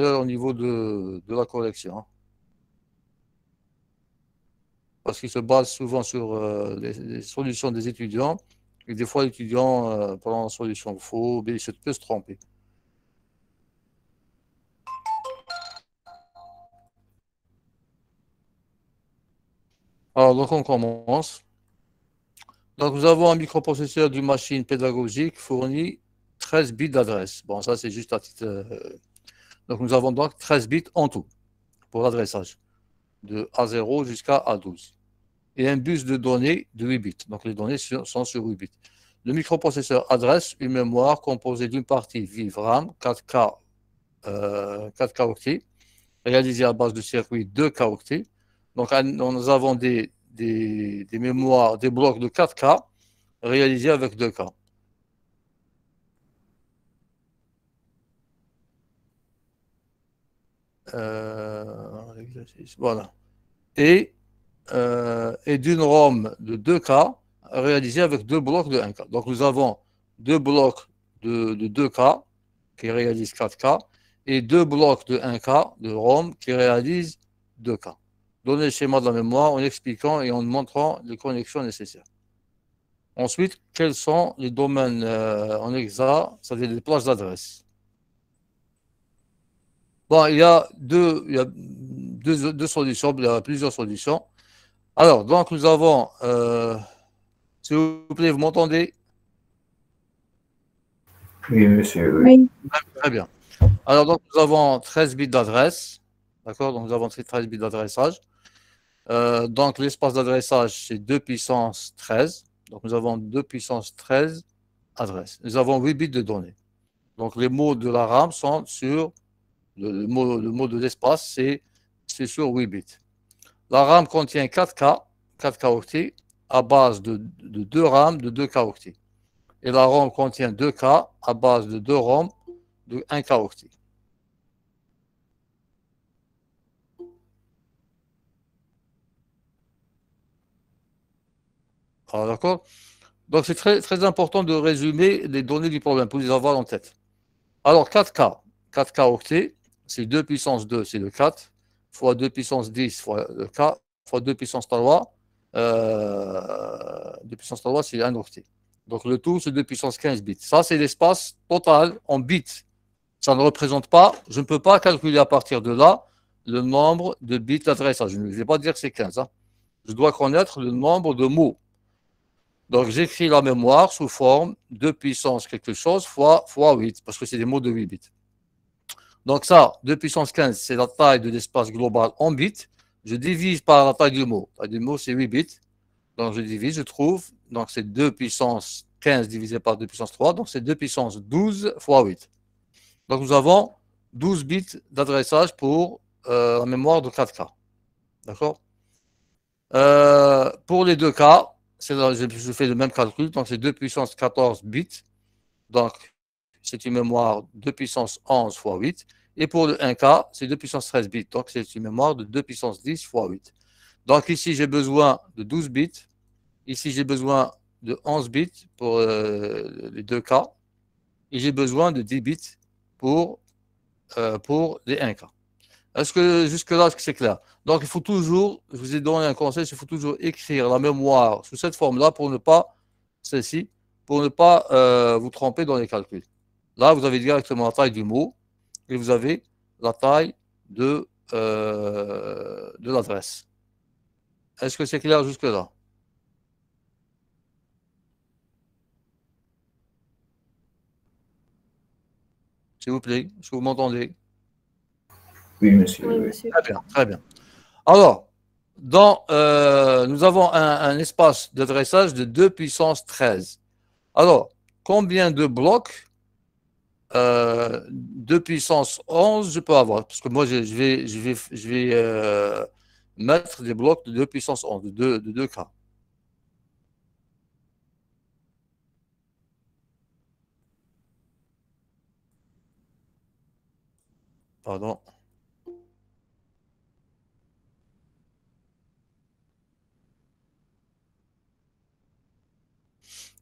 au niveau de, la collection hein. Parce qu'il se base souvent sur euh, les, solutions des étudiants. Et des fois, l'étudiant pendant euh, prend la solution faux, il se peut se tromper. Alors, donc, on commence. Donc, nous avons un microprocesseur d'une machine pédagogique fourni 13 bits d'adresse. Bon, ça, c'est juste à titre. Euh, donc nous avons donc 13 bits en tout pour l'adressage, de A0 jusqu'à A12. Et un bus de données de 8 bits. Donc les données sont sur 8 bits. Le microprocesseur adresse une mémoire composée d'une partie vive RAM 4K, 4K euh, octets, réalisée à base de circuits 2K octets. Donc nous avons des, des mémoires, des blocs de 4K réalisés avec 2K. Euh, voilà. Et, euh, et d'une ROM de 2K réalisée avec deux blocs de 1K. Donc nous avons deux blocs de, de 2K qui réalisent 4K et deux blocs de 1K de ROM qui réalisent 2K. Donner le schéma de la mémoire en expliquant et en montrant les connexions nécessaires. Ensuite, quels sont les domaines euh, en EXA, c'est-à-dire les plages d'adresse Bon, il y a deux, deux, solutions, il y a plusieurs solutions. Alors, donc, nous avons, euh, s'il vous plaît, vous m'entendez Oui, monsieur. Très bien. Alors, donc, nous avons 13 bits d'adresse. D'accord Donc, nous avons 13 bits d'adressage. Euh, donc, l'espace d'adressage, c'est 2 puissance 13. Donc, nous avons 2 puissance 13 adresses. Nous avons 8 bits de données. Donc, les mots de la RAM sont sur le, mot, de l'espace, c'est, sur 8 bits. La RAM contient 4K, 4K octets, à base de, 2 RAM de 2K octets. Et la ROM contient 2K à base de 2 ROM de 1K octet. Ah, d'accord Donc, c'est très, très important de résumer les données du problème pour les avoir en tête. Alors, 4K, 4K octets, c'est 2 puissance 2, c'est le 4, fois 2 puissance 10, fois le 4, fois 2 puissance 3, 2 euh, puissance 3, c'est 1 octet. Donc le tout, c'est 2 puissance 15 bits. Ça, c'est l'espace total en bits. Ça ne représente pas, je ne peux pas calculer à partir de là le nombre de bits d'adressage. Je ne vais pas dire que c'est 15. Hein. Je dois connaître le nombre de mots. Donc j'écris la mémoire sous forme 2 puissance quelque chose fois 8, parce que c'est des mots de 8 bits. Donc ça, 2 puissance 15, c'est la taille de l'espace global en bits. Je divise par la taille du mot. La taille du mot, c'est 8 bits. Donc je divise, je trouve. Donc c'est 2 puissance 15 divisé par 2 puissance 3. Donc c'est 2 puissance 12 fois 8. Donc nous avons 12 bits d'adressage pour euh, la mémoire de 4K. D'accord euh, Pour les deux cas, je, je fais le même calcul. Donc c'est 2 puissance 14 bits. Donc c'est une mémoire 2 puissance 11 x 8. Et pour le 1K, c'est 2 puissance 13 bits. Donc, c'est une mémoire de 2 puissance 10 x 8. Donc, ici, j'ai besoin de 12 bits. Ici, j'ai besoin de 11 bits pour euh, les 2K. Et j'ai besoin de 10 bits pour, euh, pour les 1K. Est-ce que jusque-là, est-ce que c'est clair Donc, il faut toujours, je vous ai donné un conseil, il faut toujours écrire la mémoire sous cette forme-là pour ne pas, celle-ci, pour ne pas euh, vous tromper dans les calculs. Là, vous avez directement la taille du mot et vous avez la taille de, euh, de l'adresse. Est-ce que c'est clair jusque-là S'il vous plaît, est-ce que vous m'entendez oui monsieur, Très bien, très bien. Alors, dans, euh, nous avons un, un espace d'adressage de 2 puissance 13. Alors, combien de blocs euh, 2 puissance 11, je peux avoir. Parce que moi, je, je vais, je vais, je vais euh, mettre des blocs de 2 puissance 11, de 2, de 2K. Pardon.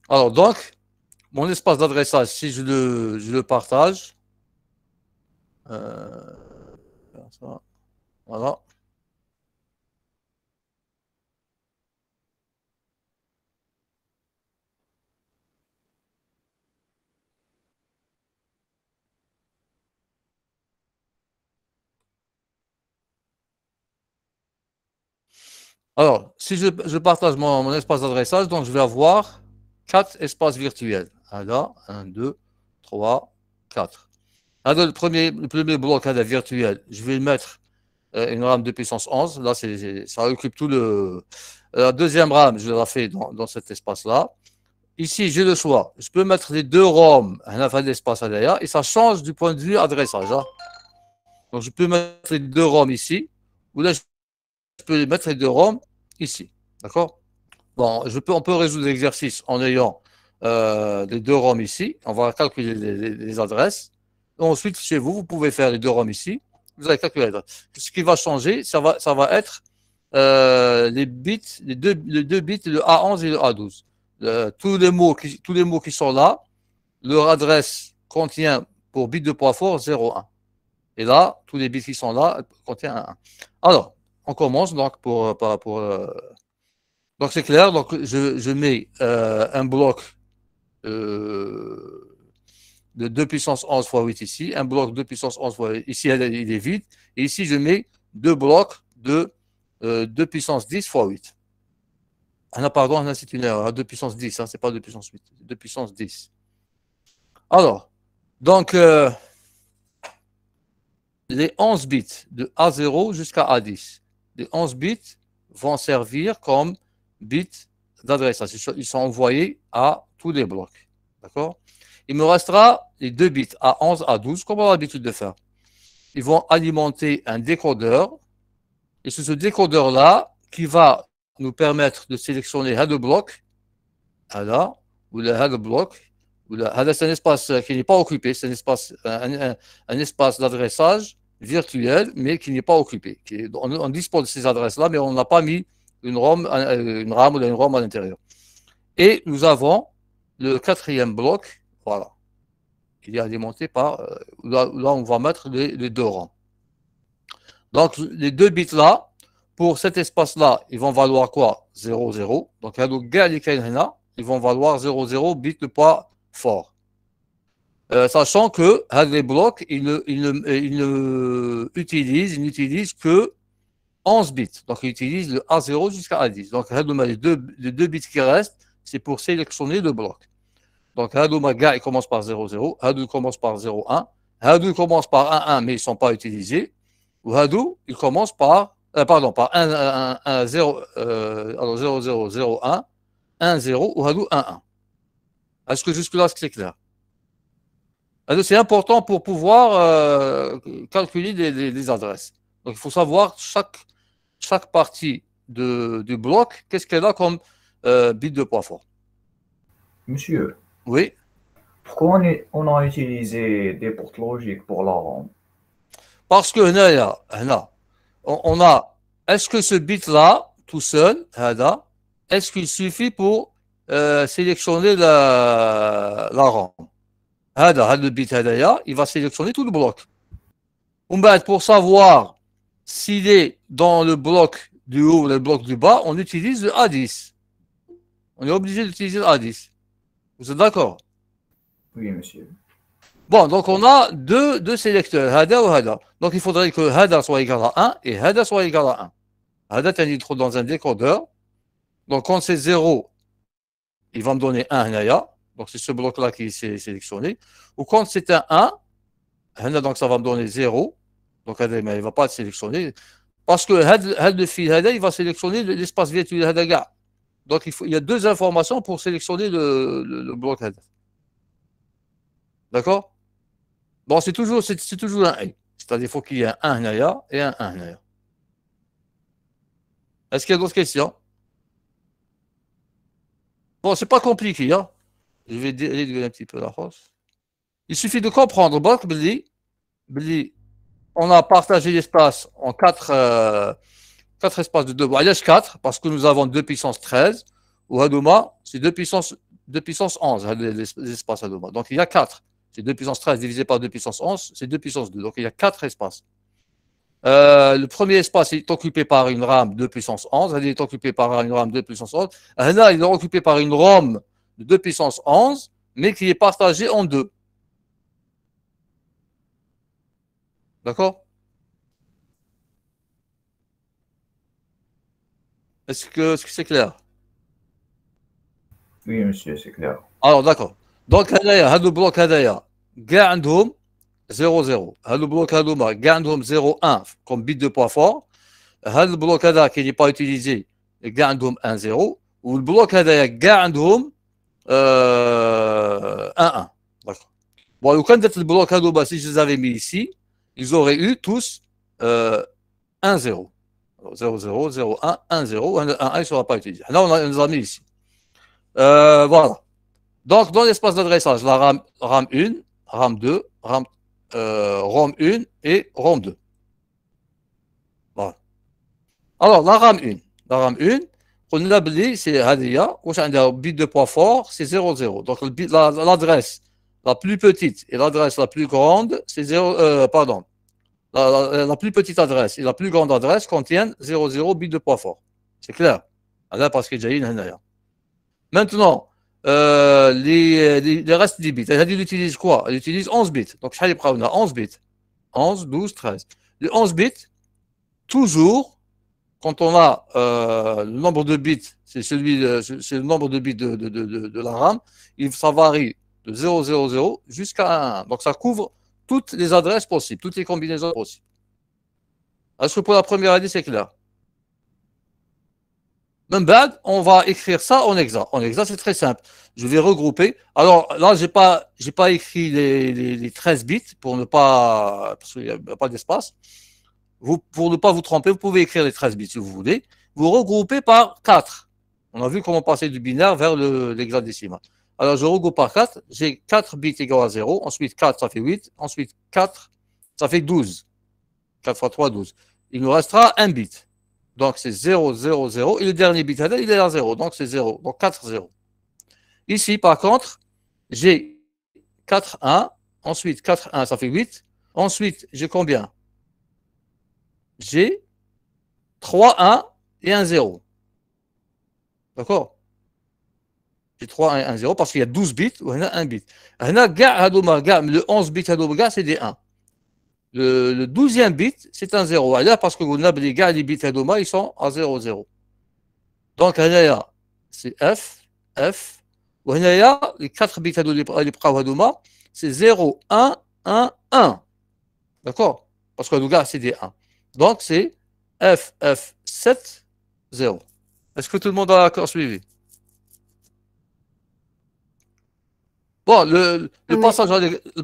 Alors, donc, mon espace d'adressage, si je le, partage, euh, voilà. Alors, si je, partage mon, mon espace d'adressage, donc je vais avoir quatre espaces virtuels. Alors, 1, 2, 3, 4. Alors, le premier, le premier bloc à la je vais mettre euh, une RAM de puissance 11. Là, c'est ça occupe tout le. La deuxième RAM, je l'ai fait dans, dans cet espace-là. Ici, j'ai le choix. Je peux mettre les deux ROM à la fin de l'espace derrière et ça change du point de vue adressage. Hein. Donc, je peux mettre les deux ROM ici ou là, je peux mettre les deux ROM ici. D'accord Bon, je peux, on peut résoudre l'exercice en ayant euh, les deux roms ici. On va calculer les, adresses. Ensuite, chez vous, vous pouvez faire les deux roms ici. Vous allez calculer adresses. Ce qui va changer, ça va, ça va être euh, les bits, les deux, les deux bits, le A11 et le A12. Euh, tous, les mots qui, tous les mots qui sont là, leur adresse contient pour bit de poids fort 0,1. Et là, tous les bits qui sont là contiennent 1. Alors, on commence donc pour, pour, pour euh, donc c'est clair, donc je, je mets euh, un bloc euh, de 2 puissance 11 fois 8 ici, un bloc 2 puissance 11 fois 8. Ici, il est vide. Et ici, je mets deux blocs de 2 euh, puissance 10 fois 8. Ah non, pardon, ah c'est une erreur. 2 hein, puissance 10, hein, c'est pas 2 puissance 8, 2 puissance 10. Alors, donc, euh, les 11 bits de A0 jusqu'à A10, les 11 bits vont servir comme bits d'adresse. Ils sont envoyés à tous les blocs. D'accord Il me restera les deux bits, à 11 à 12 comme on a l'habitude de faire. Ils vont alimenter un décodeur. Et c'est ce décodeur-là qui va nous permettre de sélectionner un block, là, ou le un block, ou là, c'est un espace qui n'est pas occupé, c'est un espace, un, espace d'adressage virtuel, mais qui n'est pas occupé. on, dispose de ces adresses-là, mais on n'a pas mis une ROM, euh, une RAM ou une ROM à l'intérieur. Et nous avons le quatrième bloc, voilà, il est alimenté par, euh, là, on va mettre les, deux rangs. Donc les deux bits là, pour cet espace là, ils vont valoir quoi 0, 0. Donc ils vont valoir 0, 0 bits de poids fort. Euh, sachant que hein, les blocs, ils ne, euh, utilisent, n'utilisent que 11 bits. Donc, ils utilisent le A0 jusqu'à A10. Donc, hein, les deux, les deux bits qui restent, c'est pour sélectionner le bloc. Donc, Hadou Maga, il commence par 00, 0 Hadou, commence par 01, 1 Hadou, commence par 11, mais ils ne sont pas utilisés. Ou Hadou, il commence par, euh, pardon, par 1-0-0-0-1, 1-0 euh, ou Hadou 1-1. Est-ce que jusque-là, c'est clair C'est important pour pouvoir euh, calculer les, adresses. Donc, il faut savoir chaque, chaque partie du bloc, qu'est-ce qu'elle a comme bit de poids fort. Monsieur, oui. Pourquoi on, a utilisé des portes logiques pour la Parce que là, on, a, est-ce que ce bit-là, tout seul, est-ce qu'il suffit pour euh, sélectionner la, la ROM le bit il va sélectionner tout le bloc. pour savoir s'il est dans le bloc du haut ou le bloc du bas, on utilise le A10. On est obligé d'utiliser le A10. Vous êtes d'accord Oui, monsieur. Bon, donc on a deux, sélecteurs, Hada ou Hada. Donc il faudrait que Hada soit égal à 1 et Hada soit égal à 1. Hada, il trouve dans un décodeur. Donc quand c'est 0, il va me donner 1 Naya. Donc c'est ce bloc-là qui est sélectionné. Ou quand c'est un 1, donc ça va me donner 0. Donc Hada, il ne va pas être sélectionné. Parce que Hada, le fil Hada, il va sélectionner l'espace virtuel Hadaga. Donc, il, faut, y a deux informations pour sélectionner le, le, le D'accord Bon, c'est toujours, toujours un A. C'est-à-dire qu'il faut qu'il y ait un 1 et un 1 Est-ce qu'il y a d'autres questions Bon, c'est pas compliqué. Hein Je vais dire un petit peu la force. Il suffit de comprendre. Bon, on a partagé l'espace en quatre. Euh, 4 espaces de 2. a 4, parce que nous avons 2 puissance 13. Ou Adoma, c'est 2 puissance, 11, hein, les espaces Hadouma. Donc il y a 4. C'est 2 puissance 13 divisé par 2 puissance 11, c'est 2 puissance 2. Donc il y a 4 espaces. Euh, le premier espace est occupé par une rame 2 puissance 11. il est occupé par une rame 2 puissance 11. Là, il est occupé par une ROM de 2 puissance 11, mais qui est partagée en deux. D'accord Est-ce que c'est clair Oui, monsieur, c'est clair. Alors, d'accord. Donc, le bloc à هذايا كاع عندهم 0 0 bloc à هذوما كاع عندهم 0 1 comme bit de poids fort bloc à هذا qui n'est pas utilisé كاع عندهم 1 0 Ou Le bloc à هذايا كاع عندهم 1 1 d'accord bon لو le le à هذوما si je les avais mis ici ils auraient eu tous 1 euh, 0 0, 0, 0, 1, 1, 0, 1, 1, il ne sera pas utilisé. Là, on, a, on les a mis ici. Euh, voilà. Donc, dans l'espace d'adressage, la RAM, RAM 1, RAM 2, RAM, euh, ROM 1 et ROM 2. Voilà. Alors, la RAM 1. La RAM 1, on l'a dit, c'est Hadia, ou c'est un bit de poids fort, c'est 0, 0. Donc, l'adresse la, plus petite et l'adresse la plus grande, c'est 0, euh, pardon, la, plus petite adresse et la plus grande adresse contiennent 0,0 bits de poids fort. C'est clair. Ah, là, parce qu'il y a Maintenant, euh, les, les, restes des bits. Elle utilise quoi Elle utilise 11 bits. Donc, je vais 11 bits. 11, 12, 13. Les 11 bits, toujours, quand on a euh, le nombre de bits, c'est celui, c'est le nombre de bits de, de, la RAM, ça varie de 000 jusqu'à 1. Donc, ça couvre toutes les adresses possibles, toutes les combinaisons possibles. Est-ce que pour la première année, c'est clair Même on va écrire ça en hexa. En hexa, c'est très simple. Je vais regrouper. Alors là, je n'ai pas, pas écrit les, 13 bits pour ne pas. parce qu'il n'y a pas d'espace. Vous, pour ne pas vous tromper, vous pouvez écrire les 13 bits si vous voulez. Vous regroupez par 4. On a vu comment passer du binaire vers l'hexadécimal. décimal. Alors, je regroupe par 4, j'ai 4 bits égaux à 0, ensuite 4, ça fait 8, ensuite 4, ça fait 12. 4 fois 3, 12. Il nous restera 1 bit. Donc, c'est 0, 0, 0. Et le dernier bit, il est à 0. Donc, c'est 0. Donc, 4, 0. Ici, par contre, j'ai 4, 1. Ensuite, 4, 1, ça fait 8. Ensuite, j'ai combien J'ai 3, 1 et 1, 0. D'accord j'ai 3, 1, 1, 0 parce qu'il y a 12 bits ou a 1 bit. Le 11 bits c'est des 1. Le, 12e bit, c'est un 0. Là, parce que vous les gars, les bits ils sont à 0, 0. Donc, là, c'est F, F. Ou là, les 4 bits c'est 0, 1, 1, 1. D'accord Parce que le gars, c'est des 1. Donc, c'est F, F, 7, 0. Est-ce que tout le monde a encore suivi Bon, le, le ah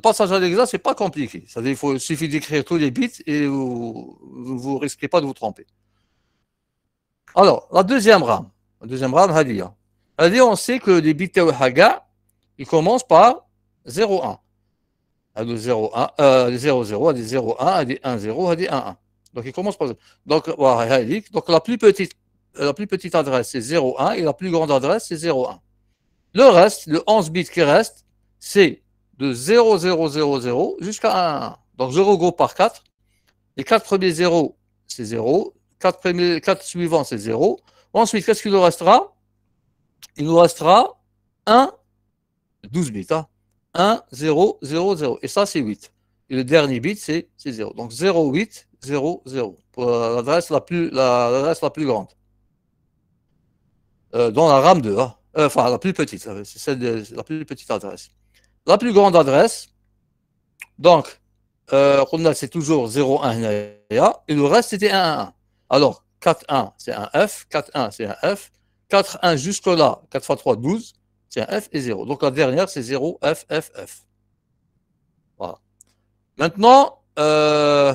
passage à ce c'est pas compliqué. Ça veut dire, il, faut, suffit d'écrire tous les bits et vous ne risquez pas de vous tromper. Alors, la deuxième rame, la deuxième rame, Hadia. Hadia, on sait que les bits de Haga, ils commencent par 0,1. 0, 01 euh, 0, 0, 0, 1, 1, 0, 1, 1. Donc, il commence par donc, donc, la plus petite, la plus petite adresse, c'est 01 et la plus grande adresse, c'est 01 Le reste, le 11 bits qui reste, c'est de 0, 0, 0, 0 jusqu'à 1. Donc 0 gros par 4. Les 4 premiers 0, c'est 0. 4, 4 suivants, c'est 0. Ensuite, qu'est-ce qu'il nous restera Il nous restera 1, 12 bits. 1, 0, 0, 0. Et ça, c'est 8. Et le dernier bit, c'est 0. Donc 0, 8, 0, 0. Pour l'adresse la plus, grande. Euh, dans la RAM 2. Hein. Euh, enfin, la plus petite. Hein. C'est la plus petite adresse la plus grande adresse. Donc, euh, c'est toujours 1, et le reste c'était 1. Alors, 1, c'est un F, 4,1 c'est un F, 1 jusque-là, 4 x 3, 12, c'est un F et 0. Donc la dernière c'est 0, F, F, F. Voilà. Maintenant, euh,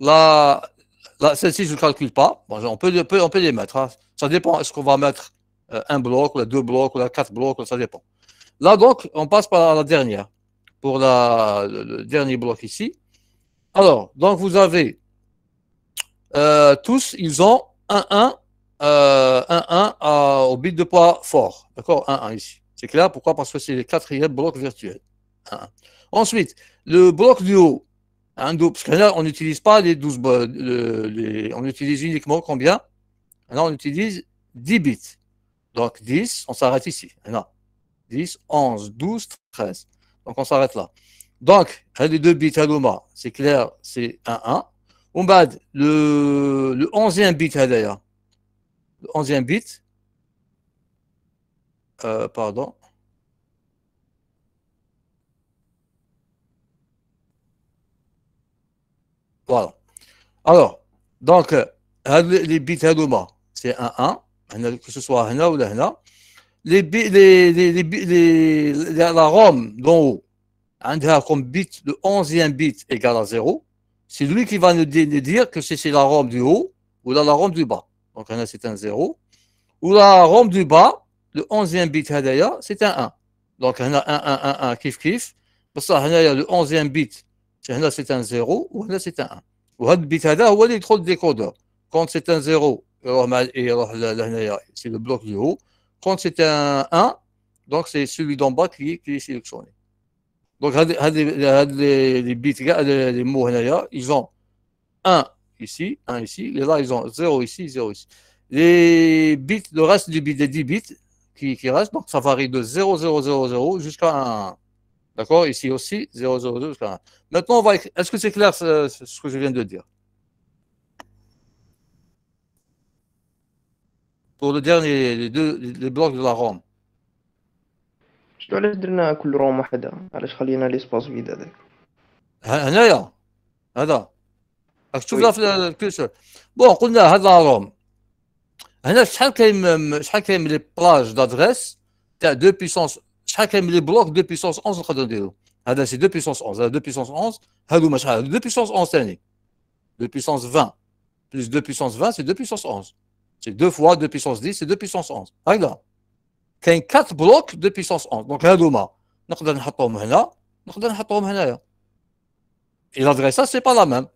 la, celle-ci je ne calcule pas. on, peut, on, peut, les mettre. Hein. Ça dépend, est-ce qu'on va mettre euh, un bloc, ou deux blocs, ou quatre blocs, ça dépend. Là, donc, on passe par la dernière, pour la, le, dernier bloc ici. Alors, donc, vous avez euh, tous, ils ont 1-1 euh, au bit de poids fort. D'accord 1-1 ici. C'est clair Pourquoi Parce que c'est le quatrième bloc virtuel. Ensuite, le bloc du haut. Hein, parce que là, on n'utilise pas les 12 euh, le, on utilise uniquement combien Là, on utilise 10 bits. Donc 10, on s'arrête ici. Là. 10, 11, 12, 13. Donc on s'arrête là. Donc, les deux bits l'Oma, c'est clair, c'est 1, 1. On bad le, 11e bit d'ailleurs. Le 11e bit. Euh, pardon. Voilà. Alors, donc, euh, les bits c'est 1, 1. Que ce soit là ou là les, les, les, la ROM d'en haut, hein, comme bit, le 11e bit égal à 0, c'est lui qui va nous, dire que c'est la ROM du haut ou la, rome ROM du bas. Donc là, c'est un 0. Ou la ROM du bas, le 11e bit hein, c'est un 1. Donc on a 1, 1, 1, 1, kiff, kiff. Parce que hein, le 11e bit, c'est un 0 ou là, c'est un 1. Ou le bit là, c'est de décodeur. Quand c'est un 0, c'est le bloc du haut. Quand c'est un 1, donc c'est celui d'en bas qui, est sélectionné. Donc, les, bits, les mots, ils ont 1 ici, 1 ici, les là, ils ont 0 ici, 0 ici. Les bits, le reste du bit, des 10 bits qui, qui restent, donc ça varie de 0, 0, 0, 0 jusqu'à 1. D'accord Ici aussi, 0, 0, 0 jusqu'à 1. Maintenant, Est-ce que c'est clair ce que je viens de dire pour le dernier, les deux les blocs de la Rome. je dois درنا كل la وحده علاش خلينا لي سباس فيد هذاك هنايا هذا راك تشوف في الكيسر بون قلنا هذا روم هنا شحال كاين شحال كاين لي بلاج دادريس تاع دو بيسونس شحال كاين لي بلوك 11 نقدروا نديرو هذا سي دو 11 هذا دو بيسونس 11 شحال دو puissance 11 20 Plus دو puissance 20 c'est 2 puissance 11 c'est 2 fois 2 puissance 10, et 2 puissance 11. Regarde. Il y a 4 blocs de puissance 11. Donc, il y a et l'adresse, ça, c'est pas la même.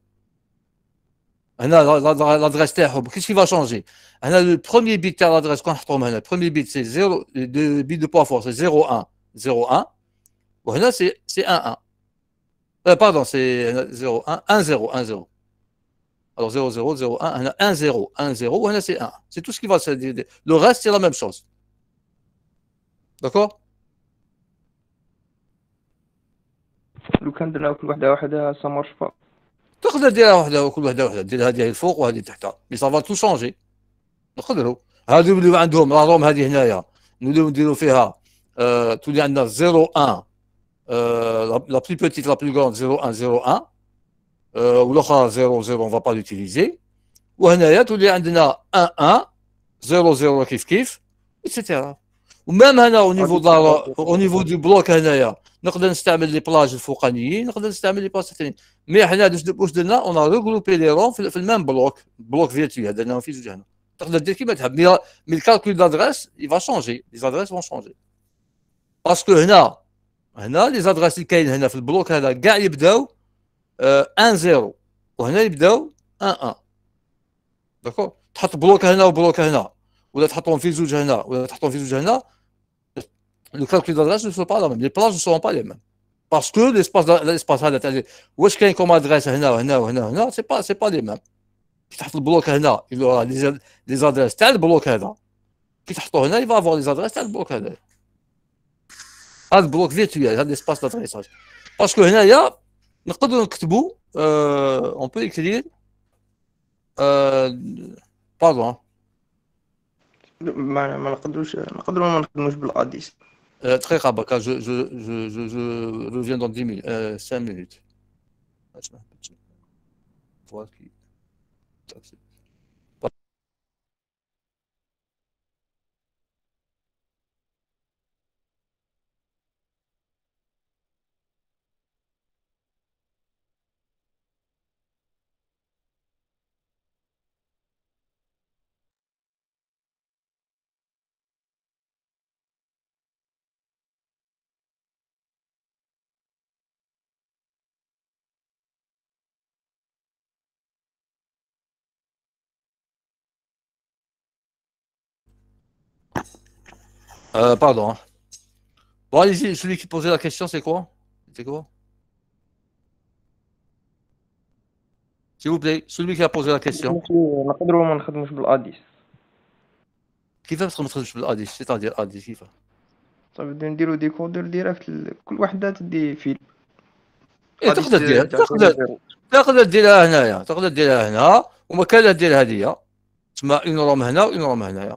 L'adresse terre, qu'est-ce qui va changer On a le premier bit à l'adresse qu'on a Le premier bit, c'est 0, le euh, bit de poids fort, c'est 0, 1, 0, 1. Et là, 1, 1. pardon, c'est 0, 1, 1, 0, 1, 0. Alors 0, 0, 0, 1, 1, 0, 1, 0, ou 1, c'est 1. C'est tout ce qui va se dire. Le reste, c'est la même chose. D'accord Le cas de la ouhda, ça marche pas. Tu as dit la ouhda, ou ouhda, mais ça va tout changer. هذا اللي عندهم راهم هذه هنايا نوليو فيها 0 1 La plus petite, la plus grande. 0 1 0 1 والاخرى 0 0 اون با لوتيليزي وهنايا تولي عندنا 1 1 0 0 كيف كيف اكسيتيرا ومام هنا او نيفو دار او نيفو دو بلوك هنايا نقدر نستعمل لي بلاج الفوقانيين نقدر نستعمل لي بلاج الثانيين مي حنا واش درنا اون ريغروبي لي رون في المام بلوك بلوك فيرتوال درناهم في زوج هنا تقدر دير كيما تحب مي مي الكالكول دادريس يفا شونجي لي زادريس فون شونجي باسكو هنا هنا لي زادريس اللي كاين هنا في البلوك هذا كاع يبداو 1 آه، 0 وهنا يبداو 1 1 داكور تحط بلوك هنا وبلوك هنا ولا تحطهم في زوج هنا ولا تحطهم في زوج هنا لو كالكول d'adresse ne سو با لا ميم لي plages ne seront pas لي mêmes لي سباس l'espace l'espace هذا واش كاين كوم ادريس هنا وهنا وهنا وهنا سي با سي با لي ميم كي تحط البلوك هنا لي زادريس تاع البلوك هذا كي تحطو هنا يفا افوار لي زادريس تاع البلوك هذا هذا البلوك فيرتويال هذا ليسباس دادريساج باسكو هنايا on peut écrire Pardon. Très je reviens dans dix minutes minutes. Euh, pardon. Bon, allez-y, celui qui posait la question, c'est quoi C'est quoi S'il vous plaît, celui qui a posé la question. نقدروا ما نخدموش بالاديس كيفاش تقدر ما تخدمش بالاديس سيتادير اديس كيفاش تبدا نديرو دي كودور ديريكت كل وحده تدي فيلم إيه تقدر ديرها تقدر تقدر ديرها هنايا تقدر ديرها هنا ومكان دير هذه تسمى اون روم هنا وان روم هنايا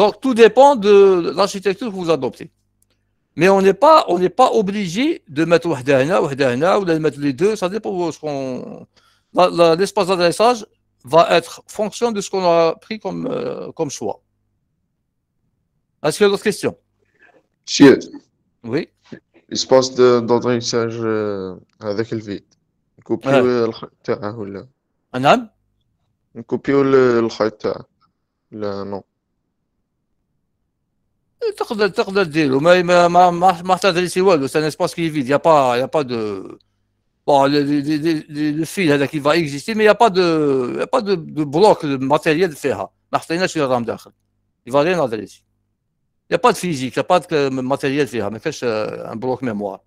Donc, tout dépend de l'architecture que vous adoptez. Mais on n'est pas, pas obligé de mettre wahdana, wahdana, ou de mettre les deux. Ça dépend de ce qu'on. L'espace d'adressage va être fonction de ce qu'on a pris comme, euh, comme choix. Est-ce qu'il y a d'autres questions Si Oui. L'espace d'adressage euh, avec le vide. Un le Un âme Copier le Non. تقدر تقدر ديرو ما ما ما, ما تهدري سي والو qui اسباس كي فيد يا با يا با دو bon, le, le, des fils là, qui va exister, mais il n'y a pas de, y a pas de, de bloc de matériel de fer. Martina sur le RAM Il va rien adresser. Il y a pas de physique, il a pas de matériel de fer, mais c'est euh, un bloc mémoire.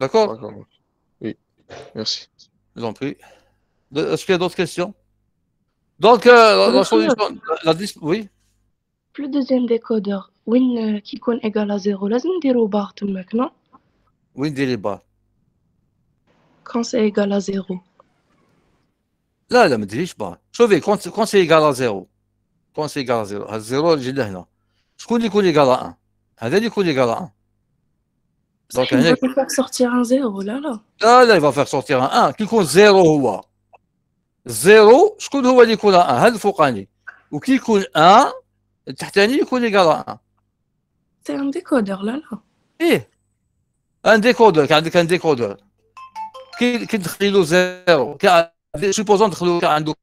D'accord Oui, merci. Je vous en prie. Est-ce qu'il y a d'autres questions donc, euh, la, la, oui. Le deuxième décodeur, win euh, qui compte égal à 0, Laisse-moi dire au bar tout maintenant. Oui, des bar. Quand c'est égal à 0. Là, là, mais dis pas. Sauvez, quand, quand c'est égal à 0. Quand c'est égal à 0. À 0, j'ai dit là. شكون qu'on est égal à 1 هذا qu'on est égal à 1 Donc, il va faire sortir un 0, là, là. Là, il va faire sortir un 1. Qui compte 0, ou هو زيرو شكون un, اللي يكون رائع هذا الفوقاني وكي يكون un. التحتاني يكون اللي un سي ان ديكودور لا لا ايه ان Un décodeur. ان ديكودور كي كي تدخلي زيرو كي سوبوزون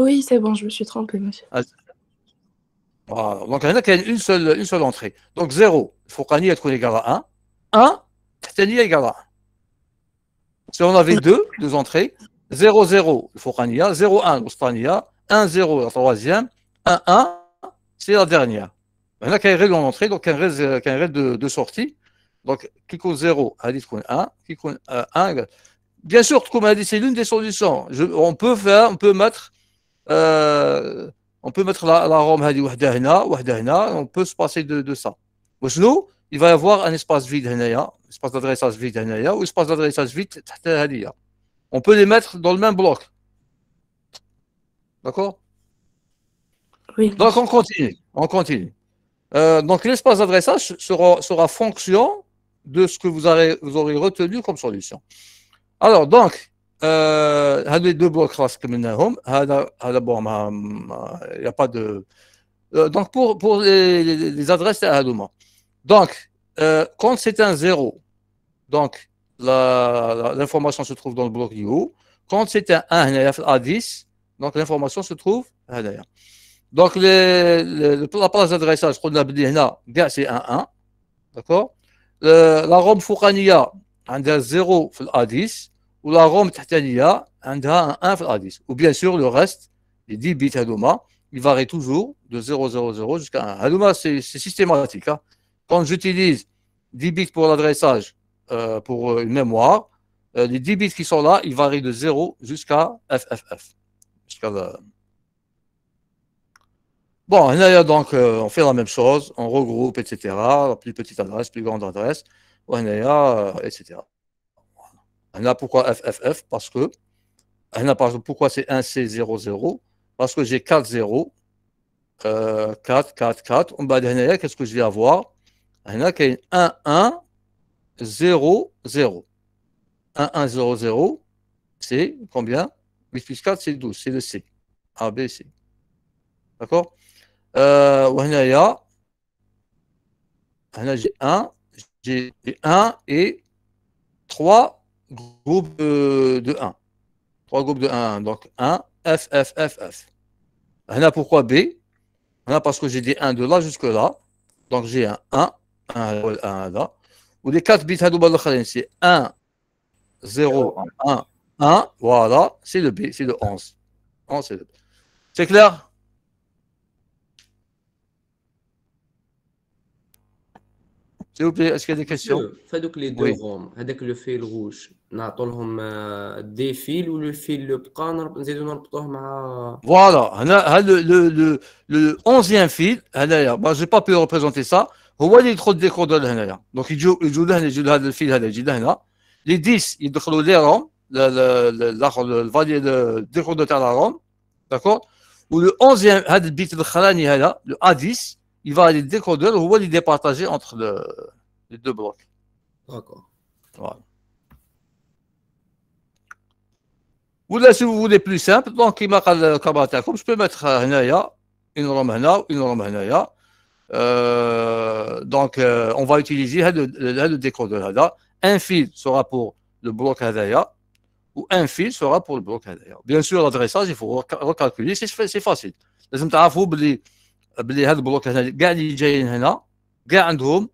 Oui, c'est bon, je me suis trompé, monsieur. Donc, il y en a une seule, une seule entrée. Donc, 0, ait égal à 1. 1, Tani Si on avait deux, deux entrées, 0-0 le Fourania, 0-1 l'Australia, 1-0 la troisième, 1-1, c'est la dernière. Il y qu'un a dans donc qu'un euh, de, sortie. Donc, qui compte 0, Hadith compte 1, qui compte 1. Bien sûr, comme a dit c'est l'une des solutions. on peut faire, on peut mettre, euh, on peut mettre la, Rome on peut se passer de, ça. sinon, il va y avoir un espace vide un espace d'adressage vide un ou espace d'adressage vide On peut les mettre dans le même bloc. D'accord oui. Donc on continue, on continue. Euh, donc l'espace d'adressage sera, sera fonction de ce que vous aurez, vous aurez retenu comme solution. Alors donc, euh, y les deux blocs il n'y a pas de... Euh, donc pour, pour les, les adresses, à donc, euh, quand c'est un 0, donc l'information se trouve dans le bloc du haut. Quand c'est un 1, A10, donc l'information se trouve là. Donc, les, la place d'adressage, qu'on a là, c'est un 1. D'accord La ROM Foukania, 0 à 10 ou la ROM Tahtania, un 1 dans 10 Ou bien sûr, le reste, les 10 bits Hadouma, ils varient toujours de 0, 0, 0 jusqu'à 1. c'est systématique. Hein quand j'utilise 10 bits pour l'adressage euh, pour euh, une mémoire, euh, les 10 bits qui sont là, ils varient de 0 jusqu'à FFF. bon on Bon, là, donc, on fait la même chose, on regroupe, etc. Plus petite adresse, plus grande adresse, là, etc. a pourquoi FFF Parce que, par pourquoi c'est 1C00 Parce que j'ai 4 0, 4, 4, 4. On va qu'est-ce que je vais avoir Hein, il y a qui 1, 1, 0, 0. 1, 1, 0, 0, c'est combien 8 plus 4, c'est 12, c'est le C. A, B, C. D'accord euh, hein, j'ai 1, j'ai 1 et 3 groupes de 1. 3 groupes de 1, donc 1, F, F, F, F. a hein, pourquoi B parce que j'ai des 1 de là jusque là. Donc, j'ai un 1, 1, là 1, 1. Ou les 4 bits à double c'est 1, 0, 1, 1. Voilà, c'est le B, c'est le 11. 11 c'est clair S'il vous plaît, est-ce qu'il y a des questions Fadouk les deux roms, avec le fil rouge, nous avons euh, des fils ou le fil le plan, nous avons le plan. Voilà, le 11e fil, je n'ai pas pu représenter ça. هو اللي يدخل دي كوردو لهنايا دونك يجوا يجوا لهنا يجوا لهذا الفيل هذا يجي لهنا لي 10 يدخلوا لي روم الاخر الفالي دي تاع لا روم داكور ولو 11 هذا البيت الاخراني هذا لو ا 10 يفا لي ديكودور هو اللي ديبارتاجي اونتر لي دو بلوك داكور فوالا ولا سي فو فولي بلو سامبل دونك كيما قال الكاميرا تاعكم جو بو ميتر هنايا اون روم هنا اون روم هنايا Euh, donc, euh, on va utiliser le de là. Un fil sera pour le bloc Hadaya ou un fil sera pour le bloc Hadaya. Bien sûr, l'adressage, il faut recalculer, c'est facile. لازم تعرفوا بلي بلي هذا البلوك هنا كاع اللي جايين هنا عندهم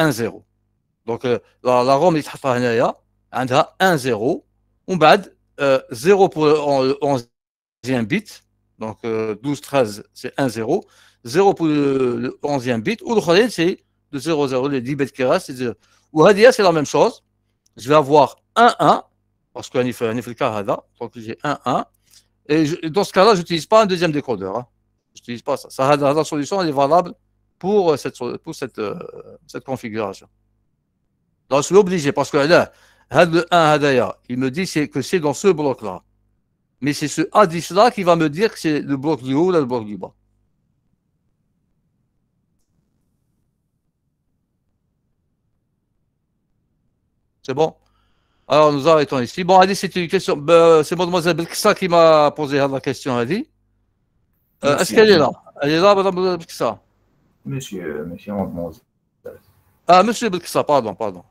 1 0 la لا qui اللي تحطها هنايا عندها 1 0 Et بعد 0 pour 11 bit. Donc 12 euh, 13 c'est 1 0 0 pour le, 11e bit, ou le Khalil, c'est de 0, 0, le 10 bit c'est 0. Ou Hadia, c'est la même chose. Je vais avoir 1, 1, parce qu'on fait, un effet le cas donc j'ai 1, 1. Et dans ce cas-là, je n'utilise pas un deuxième décodeur. Hein. Je n'utilise pas ça. ça. La solution, elle est valable pour euh, cette, pour cette, euh, cette configuration. Donc, je suis obligé, parce que là, le 1, il me dit que c'est dans ce bloc-là. Mais c'est ce 10 là qui va me dire que c'est le bloc du haut ou le bloc du bas. C'est bon Alors nous arrêtons ici. Bon, allez, c'est une question. Ben, c'est mademoiselle Belkissa qui m'a posé la question, Ali, euh, Est-ce qu'elle est là Elle est là, madame Belkissa Monsieur, euh, monsieur Ah, monsieur Belkissa, pardon, pardon.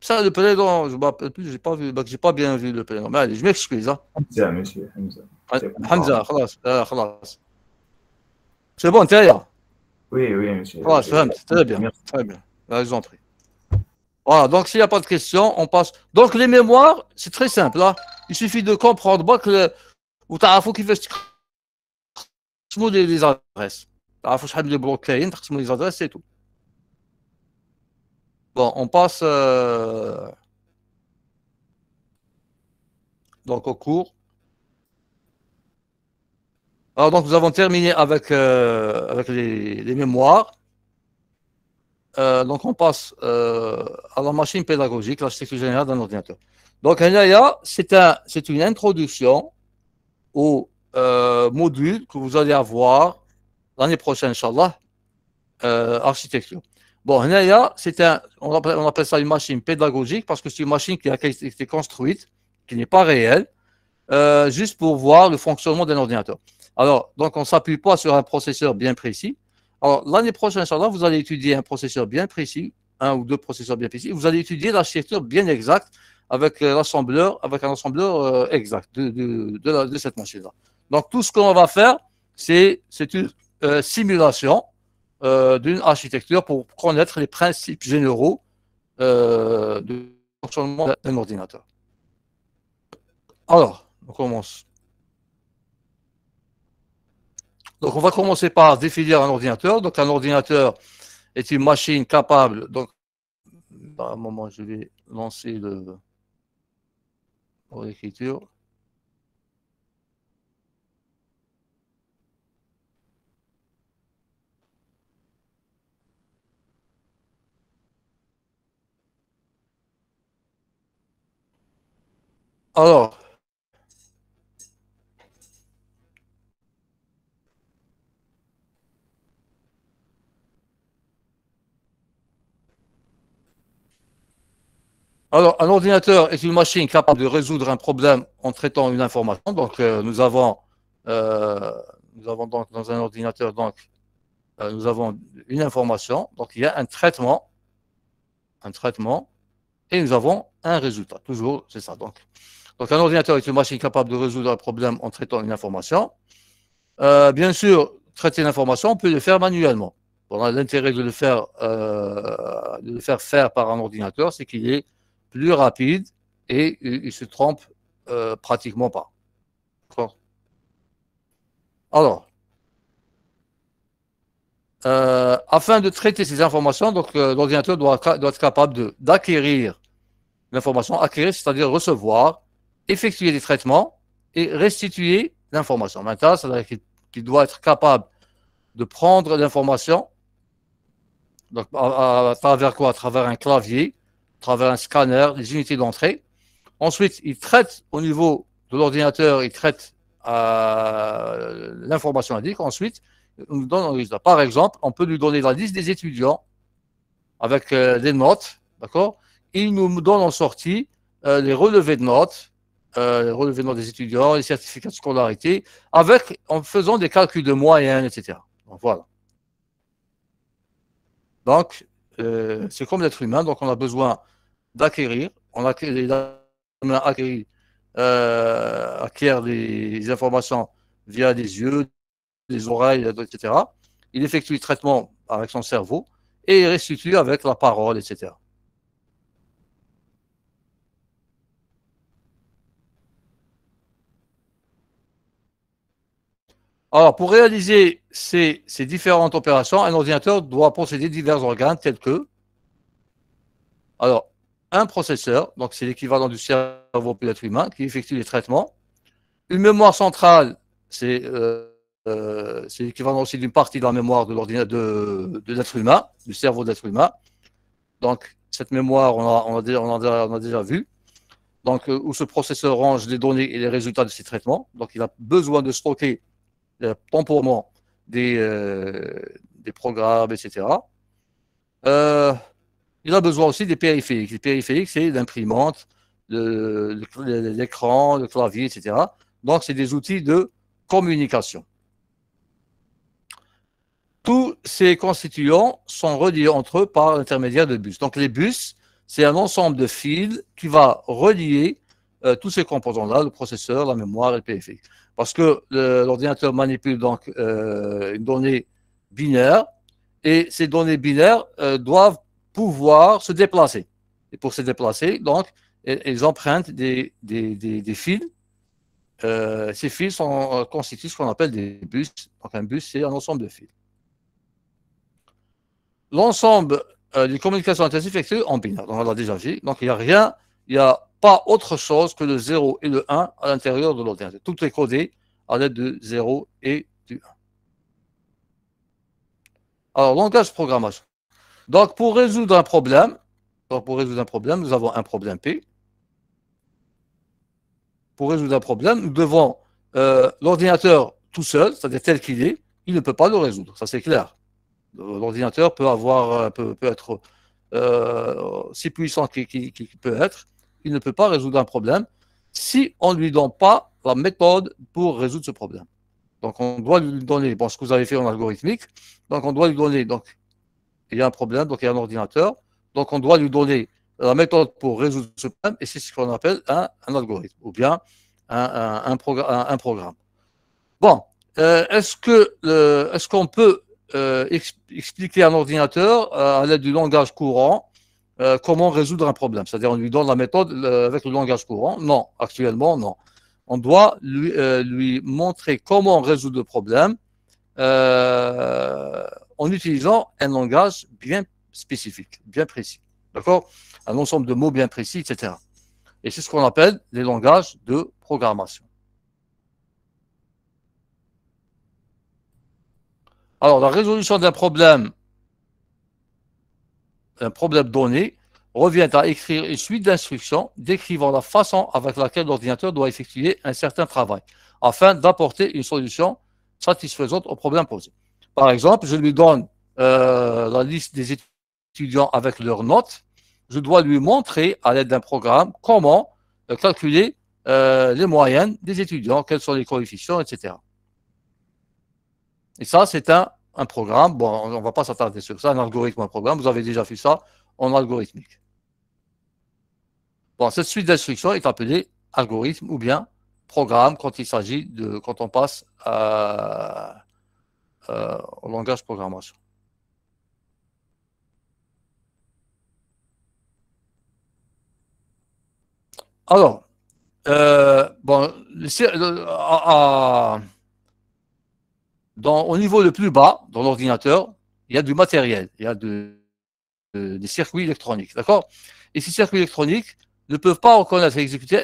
Ça, le prénom, je ne l'ai j'ai pas vu, ben, j'ai pas bien vu le prénom. allez, je m'excuse. Hein. Hamza, monsieur, Hamza. Ah, Hamza, خلاص, euh, C'est bon, t'es là Oui, oui, monsieur. très bien, très bien. Là, je vous en prie. Voilà, donc s'il n'y a pas de questions, on passe. Donc les mémoires, c'est très simple. Hein. Il suffit de comprendre Moi, que ou tu as qui fait les adresses. Tu as les je fasse les adresses, c'est tout. Bon, on passe euh, donc au cours. Alors donc nous avons terminé avec, euh, avec les mémoires. Euh, donc on passe euh, à la machine pédagogique, l'architecture générale d'un ordinateur. Donc c'est une introduction au euh, module que vous allez avoir l'année prochaine, Inch'Allah, architecture. Bon, c'est un, on appelle, on appelle, ça une machine pédagogique parce que c'est une machine qui a été construite, qui n'est pas réelle, juste pour voir le fonctionnement d'un ordinateur. Alors, donc on ne s'appuie pas sur un processeur bien précis, alors, l'année prochaine, vous allez étudier un processeur bien précis, un ou deux processeurs bien précis. Vous allez étudier l'architecture bien exacte avec euh, l'assembleur, avec un assembleur euh, exact de, cette machine-là. Donc, tout ce qu'on va faire, c'est une euh, simulation d'une architecture pour connaître les principes généraux du de fonctionnement d'un ordinateur. Alors, on commence. Donc, on va commencer par définir un ordinateur. Donc, un ordinateur est une machine capable. Donc, bah, à un moment, je vais lancer le l'écriture. Alors, Alors, un ordinateur est une machine capable de résoudre un problème en traitant une information. Donc, euh, nous avons, euh, nous avons donc dans un ordinateur, donc, euh, nous avons une information. Donc, il y a un traitement, un traitement, et nous avons un résultat. Toujours, c'est ça. Donc, donc, un ordinateur est une machine capable de résoudre un problème en traitant une information. bien sûr, traiter l'information, on peut le faire manuellement. l'intérêt de le faire, faire faire par un ordinateur, c'est qu'il est plus rapide et il, se trompe euh, pratiquement pas. Alors, euh, afin de traiter ces informations, donc euh, l'ordinateur doit, doit, être capable d'acquérir l'information, acquérir, c'est-à-dire recevoir, effectuer des traitements et restituer l'information. Maintenant, c'est-à-dire qu'il doit être capable de prendre l'information, donc à, travers quoi À travers un clavier, travers un scanner les unités d'entrée. Ensuite, il traite au niveau de l'ordinateur, il traite euh, l'information indique. Ensuite, on nous donne un résultat. Par exemple, on peut lui donner la liste des étudiants avec euh, des notes, d'accord Il nous donne en sortie euh, les relevés de notes, les relevés de notes des étudiants, les certificats de scolarité, avec, en faisant des calculs de moyens, etc. voilà. Donc, c'est comme l'être humain, donc on a besoin d'acquérir. On euh, acquiert des informations via des yeux, des oreilles, etc. Il effectue le traitement avec son cerveau et il restitue avec la parole, etc. Alors, pour réaliser ces, ces, différentes opérations, un ordinateur doit posséder divers organes tels que alors, un processeur, donc c'est l'équivalent du cerveau pour l'être humain, qui effectue les traitements. Une mémoire centrale, c'est euh, euh, l'équivalent aussi d'une partie de la mémoire de l'ordinateur de, l'être humain, du cerveau de humain. Donc cette mémoire, on, a, on, déjà, on, a, déjà vu. Donc euh, où ce processeur range les données et les résultats de ses traitements. Donc il a besoin de stocker temporairement des, des programmes, etc. Euh, il a besoin aussi des périphériques. Les périphériques, c'est l'imprimante, l'écran, le, clavier, etc. Donc, c'est des outils de communication. Tous ces constituants sont reliés entre eux par l'intermédiaire de bus. Donc, les bus, c'est un ensemble de fils qui va relier euh, tous ces composants-là, le processeur, la mémoire et le périphérique. Parce que l'ordinateur manipule donc euh, une donnée binaire, et ces données binaires euh, doivent pouvoir se déplacer. Et pour se déplacer, donc, ils empruntent des, des, fils. Euh, ces fils sont, euh, constituent ce qu'on appelle des bus. Donc, un bus, c'est un ensemble de fils. L'ensemble euh, des communications est effectuées en binaire. Donc, on l'a déjà vu. Donc, il n'y a rien, il n'y a pas autre chose que le 0 et le 1 à l'intérieur de l'ordinateur. Tout est codé à l'aide de 0 et du 1. Alors, langage de programmation. Donc, pour résoudre un problème, pour résoudre un problème, nous avons un problème P. Pour résoudre un problème, nous devons euh, l'ordinateur tout seul, c'est-à-dire tel qu'il est, il ne peut pas le résoudre, ça c'est clair. Euh, l'ordinateur peut avoir, euh, peut, être si puissant qu'il peut être, il ne peut pas résoudre un problème si on ne lui donne pas la méthode pour résoudre ce problème. Donc on doit lui donner, bon, ce que vous avez fait en algorithmique, donc on doit lui donner donc, il y a un problème, donc il y a un ordinateur. Donc on doit lui donner la méthode pour résoudre ce problème, et c'est ce qu'on appelle un, algorithme ou bien un, un, programme. Bon, euh, est-ce que qu'on peut euh, expliquer à un ordinateur euh, à l'aide du langage courant comment résoudre un problème C'est-à-dire on lui donne la méthode avec le langage courant Non, actuellement non. On doit lui, lui montrer comment résoudre le problème en utilisant un langage bien spécifique, bien précis. D'accord Un ensemble de mots bien précis, etc. Et c'est ce qu'on appelle les langages de programmation. Alors, la résolution d'un problème, un problème donné, revient à écrire une suite d'instructions décrivant la façon avec laquelle l'ordinateur doit effectuer un certain travail, afin d'apporter une solution satisfaisante au problème posé. Par exemple, je lui donne euh, la liste des étudiants avec leurs notes. Je dois lui montrer à l'aide d'un programme comment euh, calculer euh, les moyennes des étudiants, quels sont les coefficients, etc. Et ça, c'est un, un, programme. Bon, on ne va pas s'attarder sur ça, un algorithme, un programme. Vous avez déjà fait ça en algorithmique. Bon, cette suite d'instructions est appelée algorithme ou bien programme quand il s'agit de quand on passe à euh, au langage programmation. Alors, euh, bon, dans, au niveau le plus bas, dans l'ordinateur, il y a du matériel, il y a de, des circuits électroniques, d'accord Et ces circuits électroniques ne peuvent pas reconnaître et exécuter,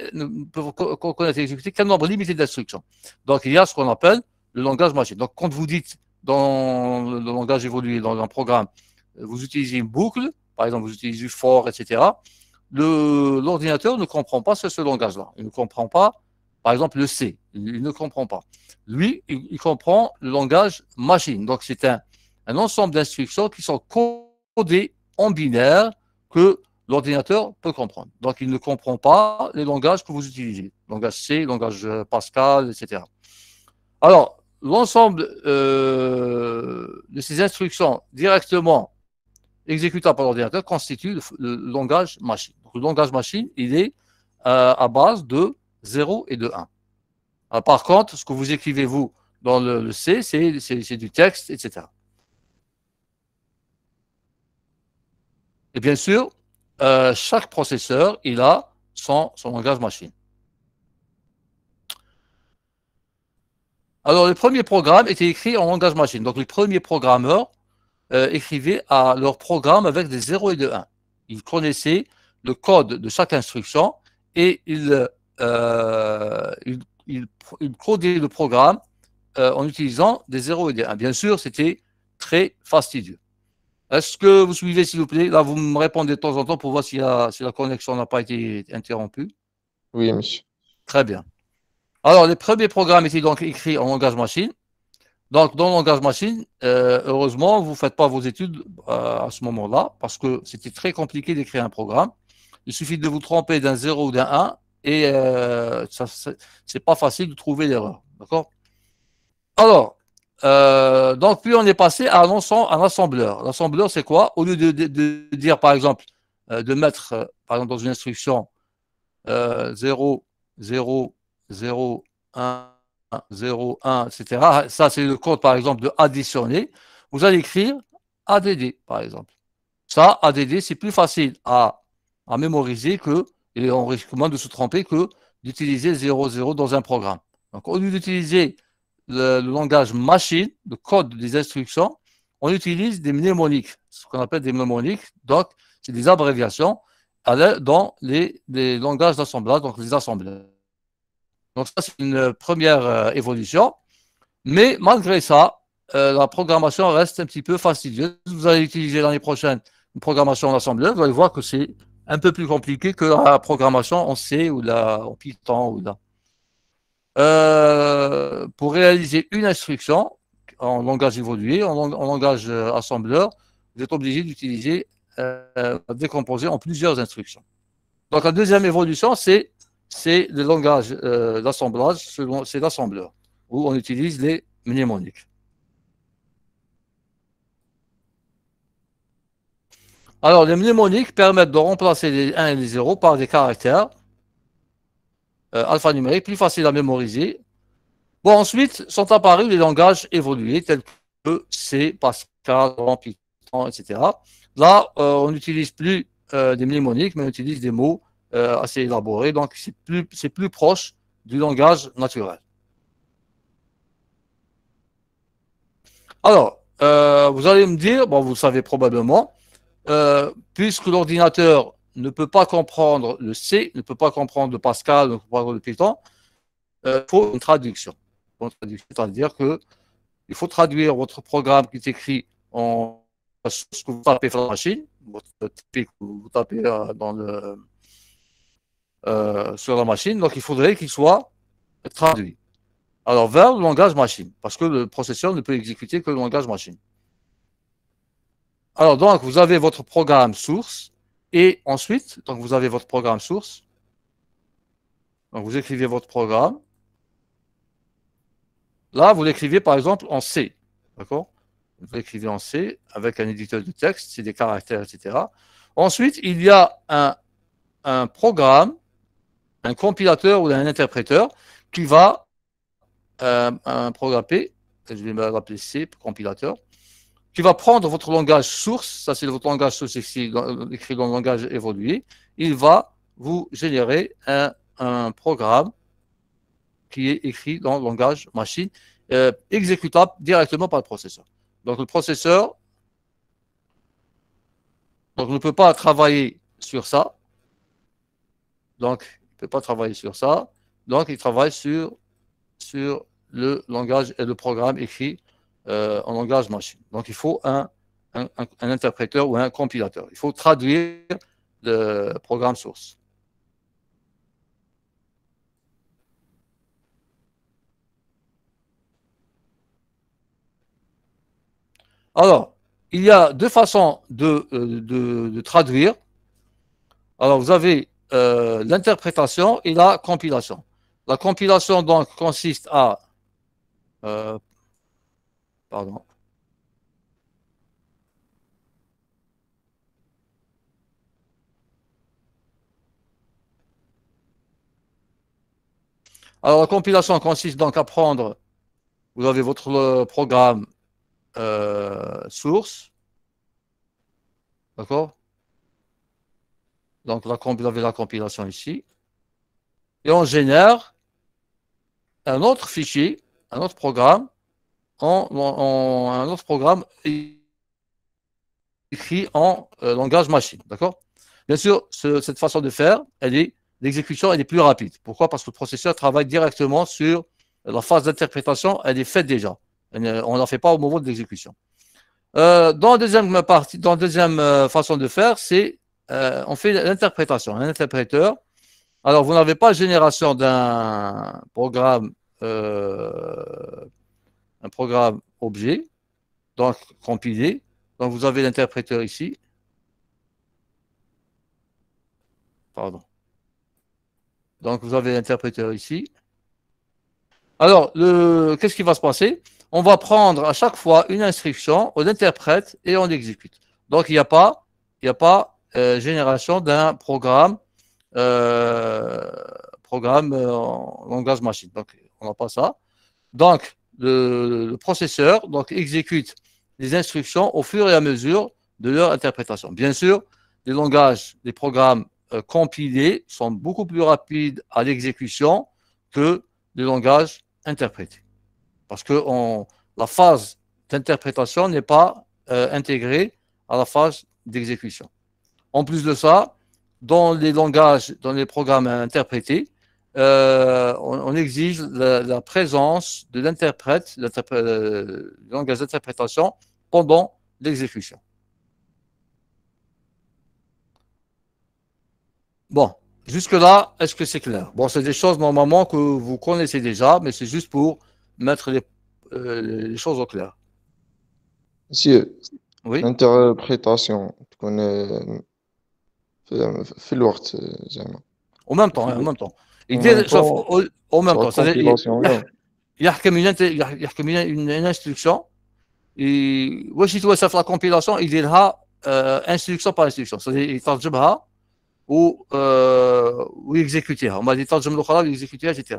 reconnaître et exécuter qu'un nombre limité d'instructions. Donc, il y a ce qu'on appelle le langage machine. Donc, quand vous dites dans le langage évolué, dans un programme, vous utilisez une boucle, par exemple, vous utilisez for, etc., l'ordinateur ne comprend pas ce, ce langage-là. Il ne comprend pas, par exemple, le C. Il, ne comprend pas. Lui, il, comprend le langage machine. Donc, c'est un, un ensemble d'instructions qui sont codées en binaire que l'ordinateur peut comprendre. Donc, il ne comprend pas les langages que vous utilisez. Langage C, langage Pascal, etc. Alors, l'ensemble euh, de ces instructions directement exécutables par l'ordinateur constitue le, langage machine. le langage machine, il est euh, à base de 0 et de 1. Euh, par contre, ce que vous écrivez, vous, dans le, C, c'est du texte, etc. Et bien sûr, chaque processeur, il a son langage machine. Alors, le premier programme était écrit en langage machine. Donc, les premiers programmeurs euh, écrivaient à leur programme avec des 0 et des 1. Ils connaissaient le code de chaque instruction et ils, euh, codaient le programme euh, en utilisant des 0 et des 1. Bien sûr, c'était très fastidieux. Est-ce que vous suivez, s'il vous plaît Là, vous me répondez de temps en temps pour voir si la connexion n'a pas été interrompue. Oui, monsieur. Très bien. Alors, les premiers programmes étaient donc écrits en langage machine. Donc, dans le langage machine, euh, heureusement, vous ne faites pas vos études euh, à ce moment-là, parce que c'était très compliqué d'écrire un programme. Il suffit de vous tromper d'un 0 ou d'un 1, et euh, ce n'est pas facile de trouver l'erreur. D'accord Alors, euh, donc, puis on est passé à un assembleur. L'assembleur, c'est quoi Au lieu de, dire, par exemple, de mettre, par exemple, dans une instruction 0, 0, 0, 1, 0, 1, etc. Ça, c'est le code, par exemple, de additionner. Vous allez écrire ADD, par exemple. Ça, ADD, c'est plus facile à, mémoriser que, et on risque moins de se tromper que d'utiliser 0, 0 dans un programme. Donc, au lieu d'utiliser le, langage machine, le code des instructions, on utilise des mnémoniques, ce qu'on appelle des mnémoniques. Donc, c'est des abréviations euh, dans les, langages d'assemblage, donc les assemblages. Donc ça, c'est une euh, première euh, évolution. Mais malgré ça, euh, la programmation reste un petit peu fastidieuse. Vous allez utiliser l'année prochaine une programmation en assembleur, vous allez voir que c'est un peu plus compliqué que la programmation en C ou la, en Python ou pour réaliser une instruction en langage évolué, en, langage assembleur, vous êtes obligé d'utiliser, euh, décomposer en plusieurs instructions. Donc la deuxième évolution, c'est c'est le langage euh, d'assemblage, c'est l'assembleur, où on utilise les mnémoniques. Alors, les mnémoniques permettent de remplacer les 1 et les 0 par des caractères euh, alphanumériques plus faciles à mémoriser. Bon, ensuite, sont apparus les langages évolués tels que C, Pascal, Python, etc. Là, euh, on n'utilise plus des mnémoniques, mais on utilise des mots euh, assez élaboré, donc c'est plus, plus proche du langage naturel. Alors, euh, vous allez me dire, bon, vous le savez probablement, euh, puisque l'ordinateur ne peut pas comprendre le C, ne peut pas comprendre le Pascal, ne peut pas comprendre le Python, il faut une traduction. C'est-à-dire que il faut traduire votre programme qui est écrit en ce que vous tapez sur la machine, que vous tapez dans le, euh, sur la machine, donc il faudrait qu'il soit traduit. Alors vers le langage machine, parce que le processeur ne peut exécuter que le langage machine. Alors donc, vous avez votre programme source, et ensuite, donc vous avez votre programme source. Donc vous écrivez votre programme. Là, vous l'écrivez par exemple en C. D'accord Vous l'écrivez en C avec un éditeur de texte, c'est des caractères, etc. Ensuite, il y a un, un programme un compilateur ou un interpréteur qui va euh, un programmer, je vais m'appeler C, compilateur, qui va prendre votre langage source, ça c'est votre langage source écrit dans, écrit le langage évolué, il va vous générer un, programme qui est écrit dans le langage machine, euh, exécutable directement par le processeur. Donc le processeur donc, on ne peut pas travailler sur ça. Donc, pas travailler sur ça. Donc, il travaille sur, sur le langage et le programme écrit euh, en langage machine. Donc, il faut un, un, interpréteur ou un compilateur. Il faut traduire le programme source. Alors, il y a deux façons de, euh, de, de traduire. Alors, vous avez euh, l'interprétation et la compilation. La compilation donc consiste à euh, pardon. Alors la compilation consiste donc à prendre, vous avez votre euh, programme source, d'accord donc, la, vous avez la compilation ici. Et on génère un autre fichier, un autre programme, en, un autre programme écrit en euh, langage machine. D'accord Bien sûr, cette façon de faire, elle est l'exécution elle est plus rapide. Pourquoi Parce que le processeur travaille directement sur la phase d'interprétation, elle est faite déjà. on ne la fait pas au moment de l'exécution. Euh, dans deuxième partie, dans la deuxième euh, façon de faire, c'est euh, on fait l'interprétation. Un interpréteur, alors vous n'avez pas génération d'un programme, euh, un programme objet, donc compilé. Donc vous avez l'interpréteur ici. Pardon. Donc vous avez l'interpréteur ici. Alors, qu'est-ce qui va se passer On va prendre à chaque fois une instruction, on interprète et on l'exécute. Donc il n'y a pas, il n'y a pas euh, génération d'un programme, euh, programme euh, en langage machine. Donc, on n'a pas ça. Donc, le, processeur donc, exécute les instructions au fur et à mesure de leur interprétation. Bien sûr, les langages, les programmes compilés sont beaucoup plus rapides à l'exécution que les langages interprétés. Parce que la phase d'interprétation n'est pas intégrée à la phase d'exécution. En plus de ça, dans les langages, dans les programmes à interpréter, euh, on, exige la, présence de l'interprète, le euh, langage d'interprétation, pendant l'exécution. Bon, jusque-là, est-ce que c'est clair Bon, c'est des choses normalement que vous connaissez déjà, mais c'est juste pour mettre les, euh, choses au clair. Monsieur, oui Interprétation. Au même temps, hein, au même temps. Il y a il y a une instruction. Et voici tu veux faire la compilation. Il y aura euh, instruction par instruction. C'est quand je braille ou euh, ou exécuter. On m'a dit tant de me le etc.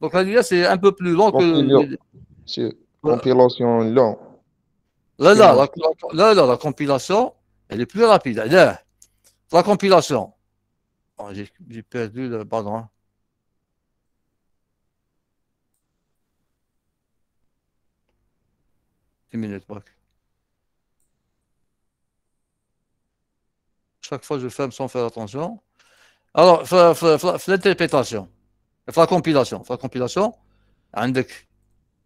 Donc là, c'est un peu plus long que compilation long. Là, là, la compilation, elle est plus rapide. La compilation. Oh, j'ai perdu le. Pardon. Une minute, Chaque fois, je ferme sans faire attention. Alors, l'interprétation. La compilation. La compilation.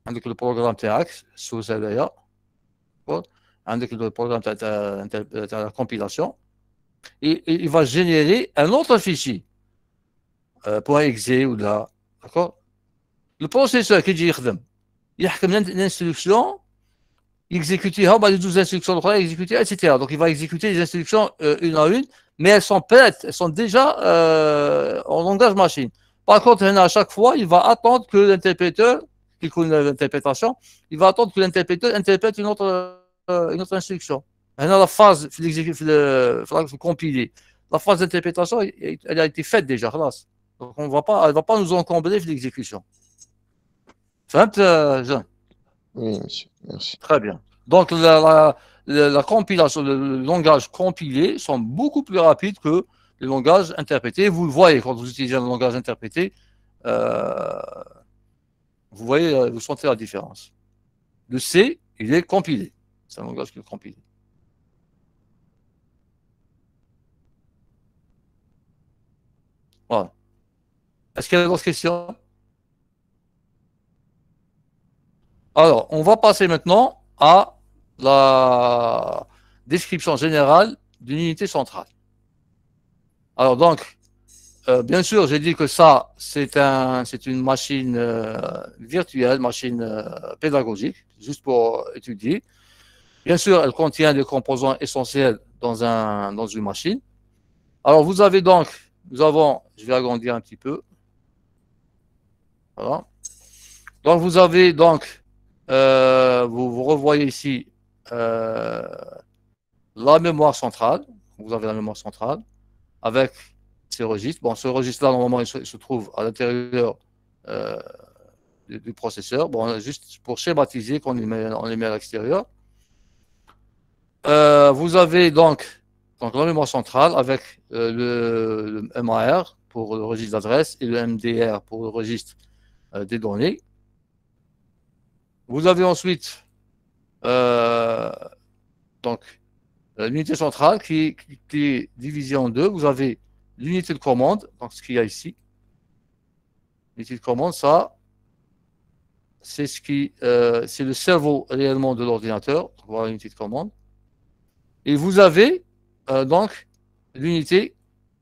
avec le programme TAX sous هذايا عندك البروجرام تاع de la compilation il va générer un autre fichier. Euh, .exe ou là. D'accord Le processeur qui dit il a il exécuter a 12 instructions exécuter, etc. Donc il va exécuter les instructions euh, une à une, mais elles sont prêtes, elles sont déjà euh, en langage machine. Par contre, à chaque fois, il va attendre que l'interpréteur, qui connaît l'interprétation, il va attendre que l'interpréteur interprète une autre, euh, une autre instruction phrase la فاز في في في compilé La d'interprétation elle a été faite déjà خلاص donc on va pas elle va pas nous encombrer l'exécution فهمت euh, Jean oui merci très bien donc la, compilation le, langage compilé sont beaucoup plus rapides que le langage interprété. vous le voyez quand vous utilisez un langage interprété euh, vous voyez euh, vous sentez la différence le C il est compilé c'est un langage qui est compilé Ah. Est-ce qu'il y a d'autres questions Alors, on va passer maintenant à la description générale d'une unité centrale. Alors donc, euh, bien sûr, j'ai dit que ça, c'est un, c'est une machine euh, virtuelle, machine euh, pédagogique, juste pour étudier. Bien sûr, elle contient des composants essentiels dans, un, dans une machine. Alors, vous avez donc nous avons, je vais agrandir un petit peu. Voilà. Donc vous avez donc, euh, vous, vous, revoyez ici euh, la mémoire centrale. Vous avez la mémoire centrale avec ces registres. Bon, ce registre-là, normalement, il se, trouve à l'intérieur euh, du, processeur. Bon, juste pour schématiser qu'on les met à l'extérieur. vous avez donc donc la mémoire centrale avec euh, le, MAR pour le registre d'adresse et le MDR pour le registre euh, des données. Vous avez ensuite euh, donc l'unité centrale qui, qui, est divisée en deux. Vous avez l'unité de commande, donc ce qu'il y a ici. L'unité de commande, ça, c'est ce qui, c'est le cerveau réellement de l'ordinateur. Voilà l'unité de commande. Et vous avez euh, donc, l'unité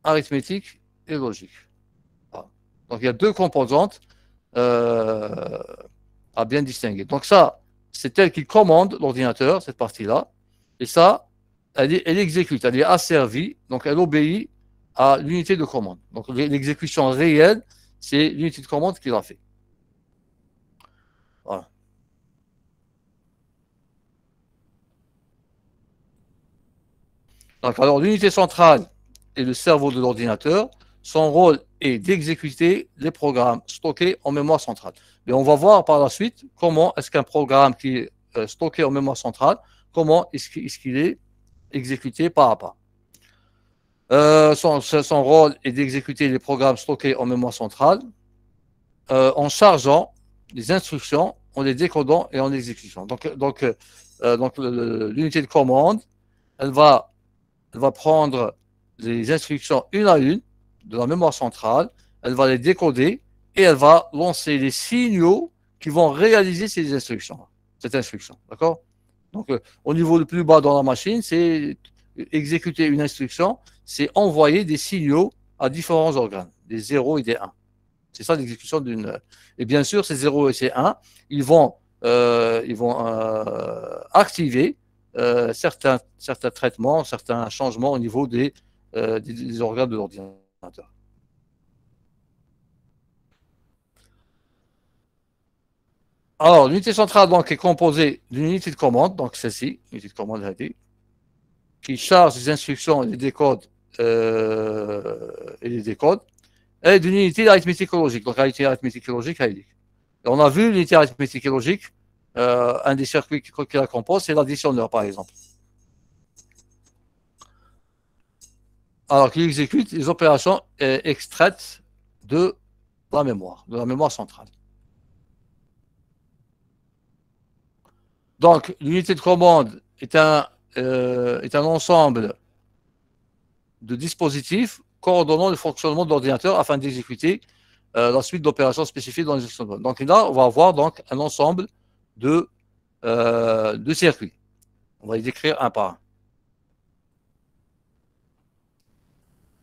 arithmétique et logique. Donc, il y a deux composantes euh, à bien distinguer. Donc, ça, c'est elle qui commande l'ordinateur, cette partie-là. Et ça, elle exécute, elle est asservie, donc elle obéit à l'unité de commande. Donc, l'exécution réelle, c'est l'unité de commande qui l'a fait. Alors, l'unité centrale est le cerveau de l'ordinateur. Son rôle est d'exécuter les programmes stockés en mémoire centrale. Mais on va voir par la suite comment est-ce qu'un programme qui est euh, stocké en mémoire centrale, comment est-ce qu'il est, exécuté par à pas. Euh, son, rôle est d'exécuter les programmes stockés en mémoire centrale euh, en chargeant les instructions, en les décodant et en exécutant. Donc, donc, donc l'unité de commande, elle va elle va prendre les instructions une à une de la mémoire centrale, elle va les décoder et elle va lancer les signaux qui vont réaliser ces instructions, cette instruction. D'accord Donc, euh, au niveau le plus bas dans la machine, c'est exécuter une instruction, c'est envoyer des signaux à différents organes, des 0 et des 1. C'est ça l'exécution d'une. Et bien sûr, ces 0 et ces 1, ils vont, euh, ils vont euh, activer euh, certains, certains traitements, certains changements au niveau euh, des, organes de l'ordinateur. Alors, l'unité centrale donc, est composée d'une unité de commande, donc celle-ci, de commande qui charge les instructions et les décodes, euh, et les décodes, et d'une unité d'arithmétique logique, donc l'unité arithmétique logique, on a vu l'unité arithmétique logique, euh, un des circuits qui, la compose, c'est l'additionneur, par exemple. Alors qu'il exécute les opérations euh, extraites de la mémoire, de la mémoire centrale. Donc, l'unité de commande est un, euh, est un ensemble de dispositifs coordonnant le fonctionnement de l'ordinateur afin d'exécuter la suite d'opérations spécifiques dans les Donc là, on va avoir donc, un ensemble de, euh, circuits. On va les écrire un par un.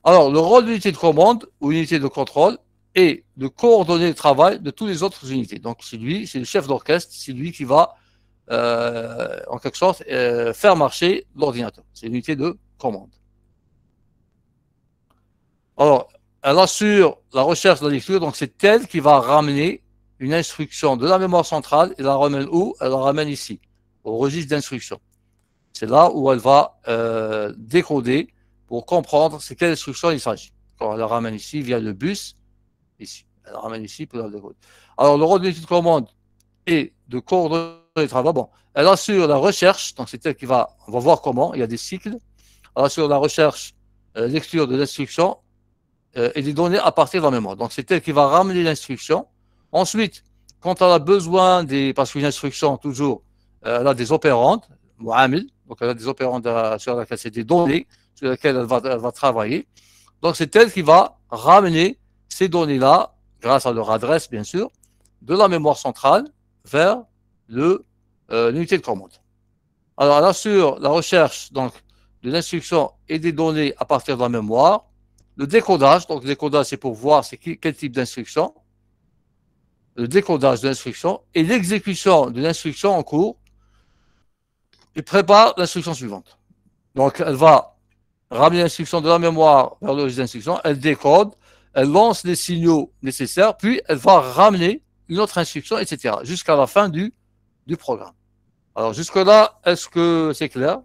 Alors, le rôle de l'unité de commande ou unité de contrôle est de coordonner le travail de toutes les autres unités. Donc, c'est lui, c'est le chef d'orchestre, c'est lui qui va, euh, en quelque sorte, euh, faire marcher l'ordinateur. C'est l'unité de commande. Alors, elle assure la recherche de la lecture, donc c'est elle qui va ramener une instruction de la mémoire centrale, elle la ramène où Elle la ramène ici, au registre d'instruction. C'est là où elle va euh, décoder pour comprendre c'est quelle instruction il s'agit. elle la ramène ici via le bus, ici. Elle la ramène ici pour la décoder. Alors, le rôle de commande est de coordonner les travaux. Bon, elle assure la recherche, donc c'est elle qui va, on va voir comment, il y a des cycles. Elle assure la recherche, euh, lecture de l'instruction euh, et des données à partir de la mémoire. Donc c'est elle qui va ramener l'instruction Ensuite, quand elle a besoin des, parce qu'une instruction toujours, elle euh, a des opérantes, donc elle a des opérantes sur laquelle c'est des données sur lesquelles elle va, travailler. Donc c'est elle qui va ramener ces données-là, grâce à leur adresse bien sûr, de la mémoire centrale vers euh, l'unité de commande. Alors là, sur la recherche donc, de l'instruction et des données à partir de la mémoire, le décodage, donc le décodage c'est pour voir c'est quel type d'instruction, le décodage de l'instruction et l'exécution de l'instruction en cours, et prépare l'instruction suivante. Donc, elle va ramener l'instruction de la mémoire vers le registre d'instruction, elle décode, elle lance les signaux nécessaires, puis elle va ramener une autre instruction, etc., jusqu'à la fin du, du programme. Alors, jusque-là, est-ce que c'est clair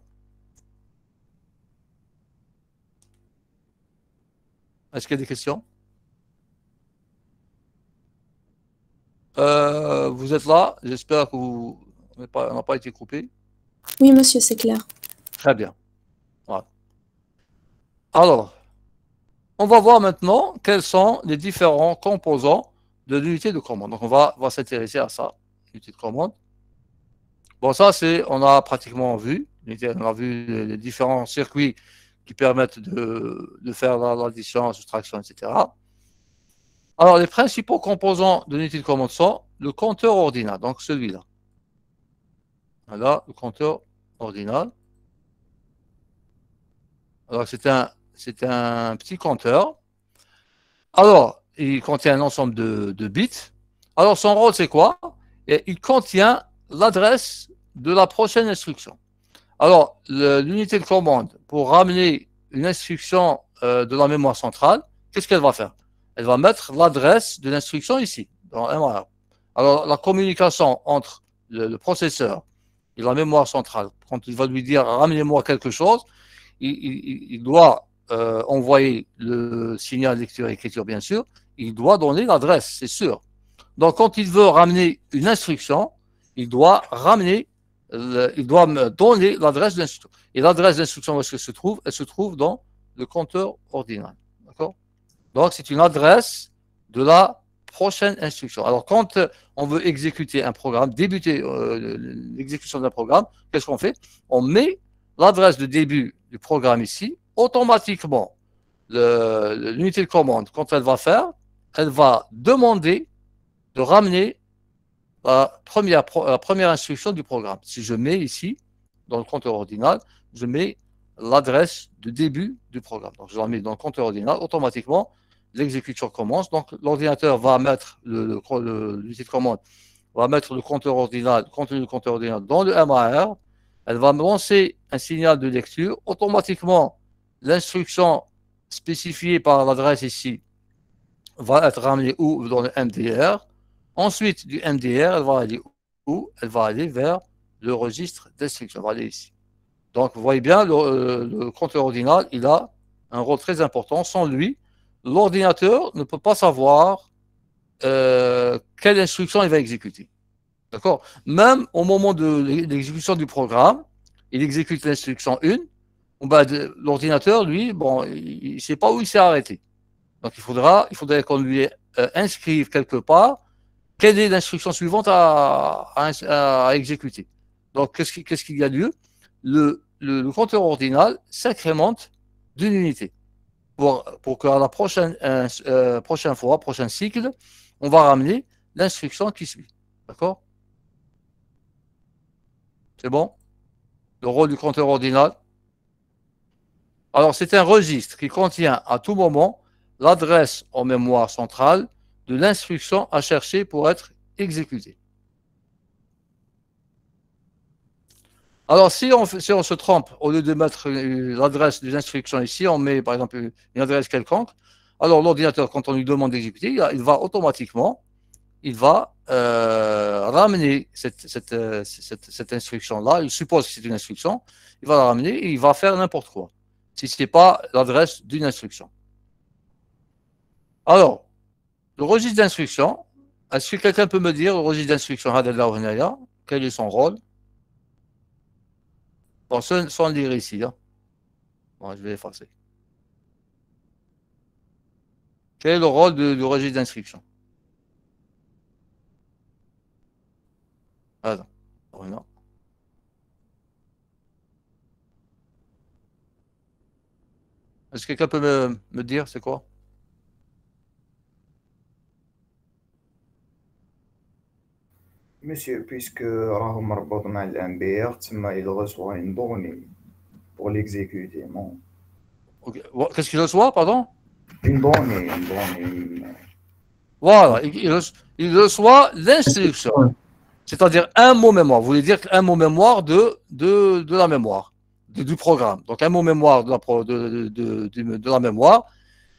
Est-ce qu'il y a des questions Euh, vous êtes là, j'espère qu'on vous n'a pas été coupé. Oui, monsieur, c'est clair. Très bien. Alors, on va voir maintenant quels sont les différents composants de l'unité de commande. Donc, on va, s'intéresser à ça, l'unité de commande. Bon, ça, c'est, on a pratiquement vu, on a vu les, différents circuits qui permettent de, de faire l'addition, la soustraction, etc. Alors, les principaux composants de l'unité de commande sont le compteur ordinal, donc celui-là. Voilà, le compteur ordinal. Alors, c'est un, un petit compteur. Alors, il contient un ensemble de, bits. Alors, son rôle, c'est quoi Il contient l'adresse de la prochaine instruction. Alors, l'unité de commande, pour ramener une instruction euh, de la mémoire centrale, qu'est-ce qu'elle va faire elle va mettre l'adresse de l'instruction ici, dans MR. Alors, la communication entre le, processeur et la mémoire centrale, quand il va lui dire ramenez-moi quelque chose, il, doit euh, envoyer le signal lecture-écriture, bien sûr, il doit donner l'adresse, c'est sûr. Donc, quand il veut ramener une instruction, il doit ramener, il doit me donner l'adresse d'instruction. Et l'adresse d'instruction, où est-ce qu'elle se trouve Elle se trouve dans le compteur ordinaire. Donc, c'est une adresse de la prochaine instruction. Alors, quand euh, on veut exécuter un programme, débuter euh, l'exécution d'un programme, qu'est-ce qu'on fait On met l'adresse de début du programme ici. Automatiquement, l'unité de commande, quand elle va faire, elle va demander de ramener la première, la première instruction du programme. Si je mets ici, dans le compteur ordinal, je mets l'adresse de début du programme. Donc, je la mets dans le compteur ordinal. Automatiquement, l'exécution commence. Donc, l'ordinateur va mettre le, va mettre le compteur ordinal, contenu du compteur ordinal dans le MAR. Elle va lancer un signal de lecture. Automatiquement, l'instruction spécifiée par l'adresse ici va être ramenée où dans le MDR. Ensuite, du MDR, elle va aller où Elle va aller vers le registre d'instruction. Elle va aller ici. Donc, vous voyez bien, le, euh, le compteur ordinal, il a un rôle très important. Sans lui, l'ordinateur ne peut pas savoir euh, quelle instruction il va exécuter. D'accord Même au moment de l'exécution du programme, il exécute l'instruction 1, bah, l'ordinateur, lui, bon, il ne sait pas où il s'est arrêté. Donc il faudra, il faudrait qu'on lui euh, inscrive quelque part quelle est l'instruction suivante à, à, exécuter. Donc qu'est-ce qu'il y a lieu le, le compteur ordinal s'incrémente d'une unité pour, pour que la prochaine, euh, euh, prochaine fois, prochain cycle, on va ramener l'instruction qui suit. D'accord C'est bon Le rôle du compteur ordinal. Alors, c'est un registre qui contient à tout moment l'adresse en mémoire centrale de l'instruction à chercher pour être exécutée. Alors, si on, si on se trompe, au lieu de mettre l'adresse d'une instruction ici, on met par exemple une adresse quelconque, alors l'ordinateur, quand on lui demande d'exécuter, il va automatiquement il va euh, ramener euh, cette, cette instruction-là. Il suppose que c'est une instruction. Il va la ramener et il va faire n'importe quoi, si ce n'est pas l'adresse d'une instruction. Alors, le registre d'instruction, est-ce que quelqu'un peut me dire, le registre d'instruction, quel est son rôle Bon, ce sont des Bon, je vais effacer. Quel est le rôle du registre d'inscription Est-ce que quelqu'un peut me dire c'est quoi Monsieur, puisque Rahum Rabbatna il reçoit une donnée pour l'exécuter, Qu'est-ce qu'il reçoit, pardon Une donnée, une Voilà, il, reçoit l'instruction. C'est-à-dire un mot mémoire. Vous voulez dire un mot mémoire de, de, de la mémoire, du programme. Donc un mot mémoire de la, de, de la mémoire.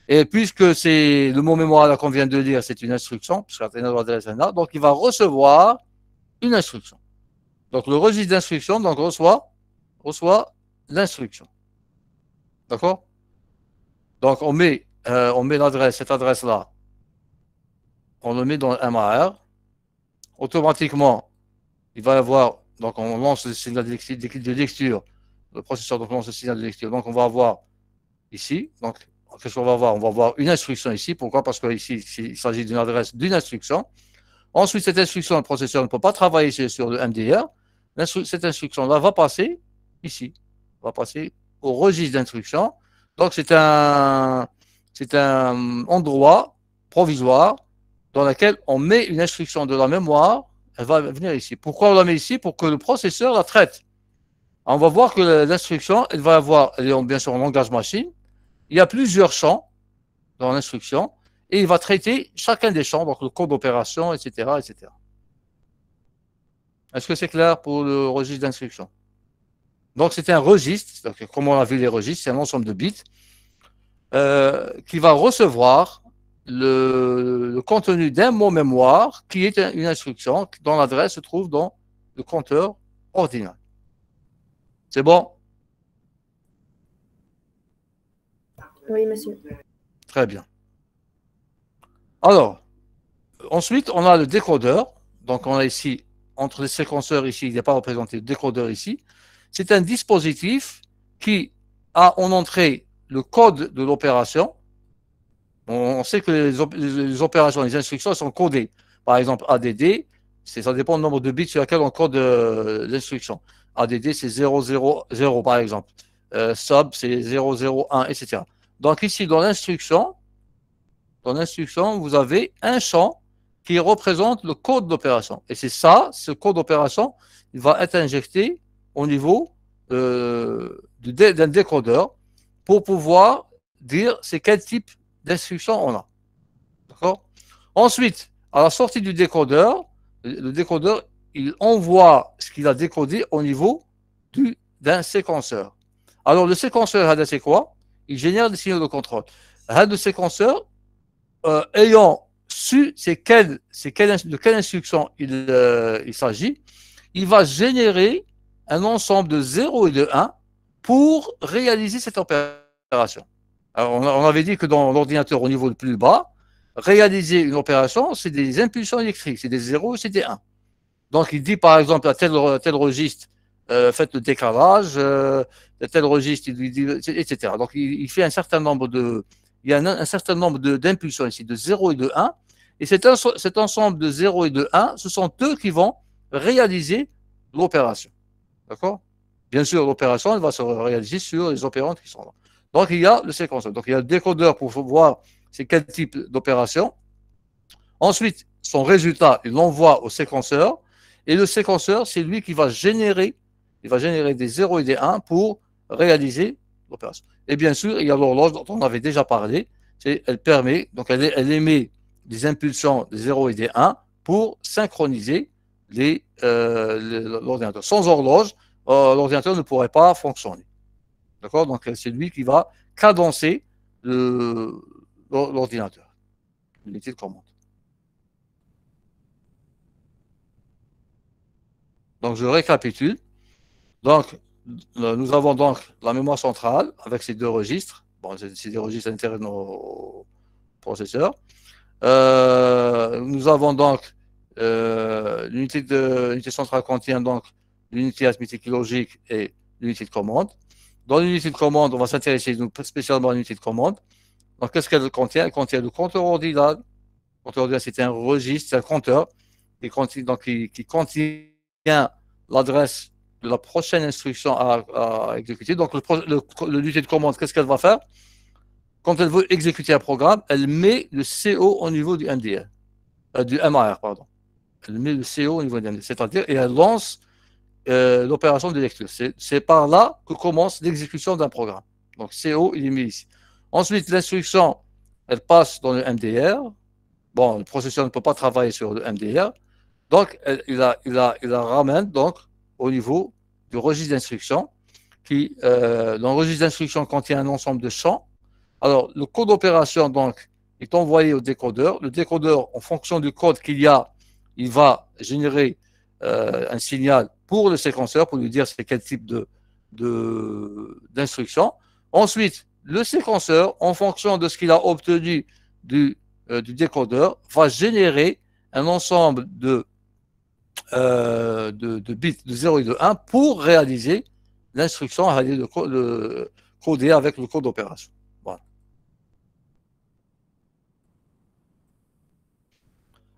Et puisque c'est le mot mémoire qu'on vient de lire, c'est une instruction, puisque donc il va recevoir une instruction. Donc le registre d'instruction donc reçoit, reçoit l'instruction. D'accord Donc on met, euh, on met l'adresse, cette adresse-là, on le met dans MAR. Automatiquement, il va y avoir, donc on lance le signal de lecture, le processeur donc lance le signal de lecture. Donc on va avoir ici, donc qu'est-ce qu'on va avoir On va avoir une instruction ici. Pourquoi Parce que ici, il s'agit d'une adresse d'une instruction. Ensuite, cette instruction, le processeur ne peut pas travailler sur le MDR. Cette instruction-là va passer ici, va passer au registre d'instruction. Donc, c'est un, c'est un endroit provisoire dans lequel on met une instruction de la mémoire. Elle va venir ici. Pourquoi on la met ici Pour que le processeur la traite. On va voir que l'instruction, elle va avoir, bien sûr un langage machine. Il y a plusieurs champs dans l'instruction et il va traiter chacun des champs, donc le code d'opération, etc. etc. Est-ce que c'est clair pour le registre d'instruction Donc c'est un registre, donc, comme on a vu les registres, c'est un ensemble de bits euh, qui va recevoir le, le contenu d'un mot mémoire qui est une instruction dont l'adresse se trouve dans le compteur ordinal. C'est bon Oui, monsieur. Très bien. Alors, ensuite, on a le décodeur. Donc, on a ici, entre les séquenceurs ici, il n'est pas représenté le décodeur ici. C'est un dispositif qui a en entrée le code de l'opération. On sait que les, opérations, les instructions sont codées. Par exemple, ADD, ça dépend du nombre de bits sur lequel on code euh, l'instruction. ADD, c'est 000 par exemple. Euh, sub, c'est 001, etc. Donc ici, dans l'instruction, dans l'instruction, vous avez un champ qui représente le code d'opération. Et c'est ça, ce code d'opération, il va être injecté au niveau euh, d'un décodeur pour pouvoir dire c'est quel type d'instruction on a. D'accord Ensuite, à la sortie du décodeur, le décodeur, il envoie ce qu'il a décodé au niveau d'un séquenceur. Alors, le séquenceur, c'est quoi Il génère des signaux de contrôle. Un de séquenceur, euh, ayant su de quelle instruction euh, il, s'agit, il va générer un ensemble de 0 et de 1 pour réaliser cette opération. Alors, on, avait dit que dans l'ordinateur au niveau le plus bas, réaliser une opération, c'est des impulsions électriques, c'est des 0 c'est des 1. Donc, il dit par exemple à tel, registre, euh, faites le décalage, à tel registre, il etc. Donc, il fait un certain nombre de, il y a un, certain nombre d'impulsions ici, de 0 et de 1. Et cet, ensemble de 0 et de 1, ce sont eux qui vont réaliser l'opération. D'accord Bien sûr, l'opération va se réaliser sur les opérantes qui sont là. Donc, il y a le séquenceur. Donc, il y a le décodeur pour voir c'est quel type d'opération. Ensuite, son résultat, il l'envoie au séquenceur. Et le séquenceur, c'est lui qui va générer, il va générer des 0 et des 1 pour réaliser et bien sûr, il y a l'horloge dont on avait déjà parlé. Elle permet, donc elle, émet des impulsions des 0 et des 1 pour synchroniser euh, l'ordinateur. Sans horloge, euh, l'ordinateur ne pourrait pas fonctionner. D'accord Donc c'est lui qui va cadencer l'ordinateur, l'unité de commande. Donc je récapitule. Donc nous avons donc la mémoire centrale avec ces deux registres. Bon, c'est des registres à de nos processeurs. Euh, nous avons donc euh, l'unité centrale contient donc l'unité arithmétique logique et l'unité de commande. Dans l'unité de commande, on va s'intéresser spécialement à l'unité de commande. Donc, qu'est-ce qu'elle contient Elle contient le compteur ordinal. Le compteur ordinal, c'est un registre, c'est un compteur qui contient, donc, qui contient l'adresse la prochaine instruction à, exécuter. Donc, le l'unité de commande, qu'est-ce qu'elle va faire Quand elle veut exécuter un programme, elle met le CO au niveau du MDR, euh, du MAR, pardon. Elle met le CO au niveau du MDR, c'est-à-dire, et elle lance euh, l'opération de lecture. C'est par là que commence l'exécution d'un programme. Donc, CO, il est mis ici. Ensuite, l'instruction, elle passe dans le MDR. Bon, le processeur ne peut pas travailler sur le MDR. Donc, il, a il, il la ramène donc, au niveau du registre d'instruction, qui, euh, le registre d'instruction contient un ensemble de champs. Alors, le code d'opération donc, est envoyé au décodeur. Le décodeur, en fonction du code qu'il y a, il va générer euh, un signal pour le séquenceur pour lui dire c'est quel type de d'instruction. Ensuite, le séquenceur, en fonction de ce qu'il a obtenu du, euh, du décodeur, va générer un ensemble de euh, de, bits de 0 et de 1 pour réaliser l'instruction à de coder avec le code d'opération.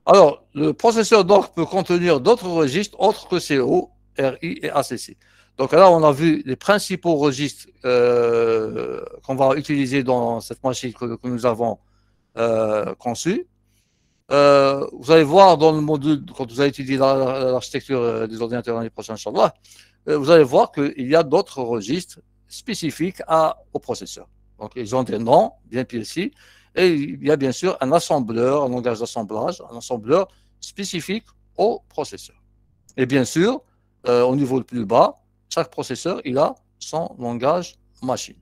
Alors, le processeur d'or peut contenir d'autres registres autres que CO, RI et ACC. Donc là, on a vu les principaux registres euh, qu'on va utiliser dans cette machine que, nous avons euh, conçue. Euh, vous allez voir dans le module, quand vous allez étudier l'architecture euh, des ordinateurs dans prochains prochains Inch'Allah, euh, vous allez voir qu'il y a d'autres registres spécifiques à, au processeur. Donc, ils ont des noms bien précis. Et il y a bien sûr un assembleur, un langage d'assemblage, un assembleur spécifique au processeur. Et bien sûr, au niveau le plus bas, chaque processeur, il a son langage machine.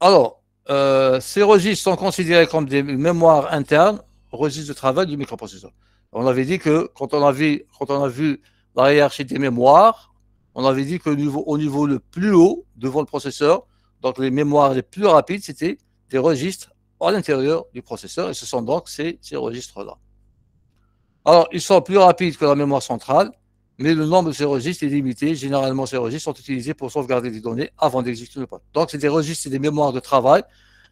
Alors, euh, ces registres sont considérés comme des mémoires internes, registres de travail du microprocesseur. On avait dit que quand on, avait, quand on a vu la hiérarchie des mémoires, on avait dit que niveau, au niveau le plus haut, devant le processeur, donc les mémoires les plus rapides, c'était des registres à l'intérieur du processeur, et ce sont donc ces, ces registres-là. Alors, ils sont plus rapides que la mémoire centrale, mais le nombre de ces registres est limité. Généralement, ces registres sont utilisés pour sauvegarder des données avant d'exécuter le pas. Donc, c'est des registres, c'est des mémoires de travail.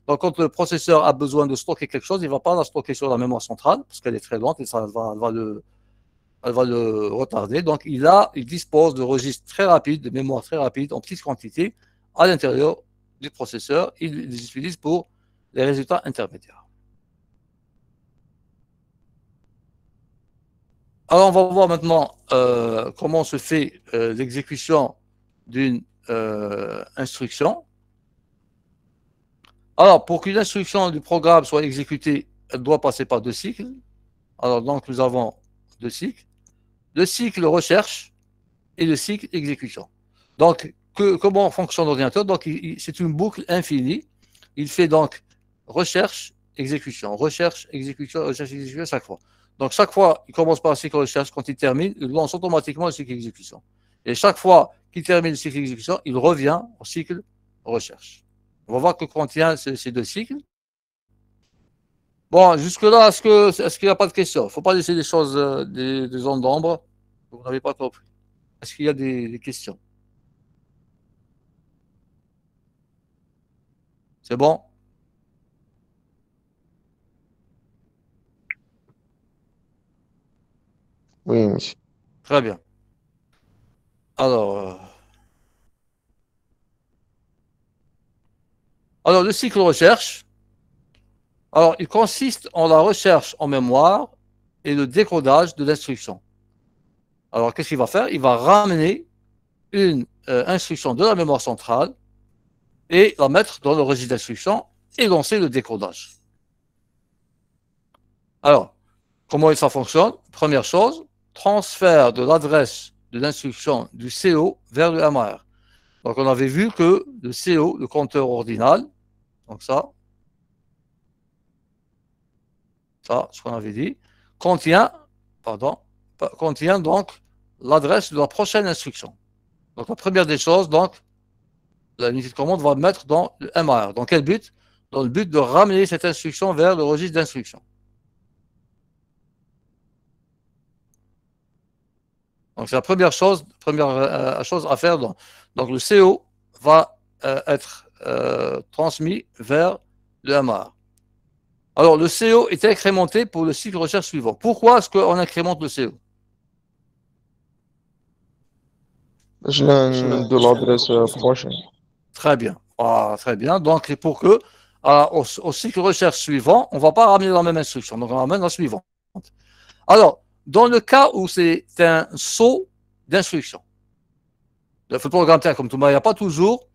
Donc, quand le processeur a besoin de stocker quelque chose, il ne va pas la stocker sur la mémoire centrale, parce qu'elle est très lente et ça va, va, le, retarder. Donc, il, a, il dispose de registres très rapides, de mémoires très rapides, en petite quantité, à l'intérieur du processeur. Il les utilise pour les résultats intermédiaires. Alors, on va voir maintenant euh, comment se fait euh, l'exécution d'une euh, instruction. Alors, pour qu'une instruction du programme soit exécutée, elle doit passer par deux cycles. Alors, donc, nous avons deux cycles. Le cycle recherche et le cycle exécution. Donc, comment fonctionne l'ordinateur Donc, c'est une boucle infinie. Il fait donc recherche, exécution, recherche, exécution, recherche, exécution à chaque fois. Donc, chaque fois qu'il commence par un cycle recherche, quand il termine, il lance automatiquement le cycle d'exécution. Et chaque fois qu'il termine le cycle d'exécution, il revient au cycle recherche. On va voir que contient ces deux cycles. Bon, jusque-là, est-ce qu'il n'y a pas de questions Il ne faut pas laisser euh, des choses, des, zones d'ombre. Vous n'avez pas compris. Est-ce qu'il y a des questions C'est bon Oui, Très bien. Alors. Euh, alors, le cycle recherche. Alors, il consiste en la recherche en mémoire et le décodage de l'instruction. Alors, qu'est-ce qu'il va faire Il va ramener une euh, instruction de la mémoire centrale et la mettre dans le registre d'instruction et lancer le décodage. Alors, comment ça fonctionne Première chose, transfert de l'adresse de l'instruction du CO vers le MR. Donc on avait vu que le CO, le compteur ordinal, donc ça, ça, ce qu'on avait dit, contient, pardon, contient donc l'adresse de la prochaine instruction. Donc la première des choses, donc, la unité de commande va mettre dans le MR. Dans quel but Dans le but de ramener cette instruction vers le registre d'instruction. Donc, c'est la première chose, première euh, chose à faire. Donc, le CO va euh, être euh, transmis vers le MR. Alors, le CO est incrémenté pour le cycle recherche suivant. Pourquoi est-ce qu'on incrémente le CO Je de l'adresse prochaine. Très bien. Ah, très bien. Donc, pour que au, cycle recherche suivant, on ne va pas ramener la même instruction. Donc, on ramène la suivante. Alors, dans le cas où c'est un saut d'instruction. Le programme comme tout le monde, il n'y a pas toujours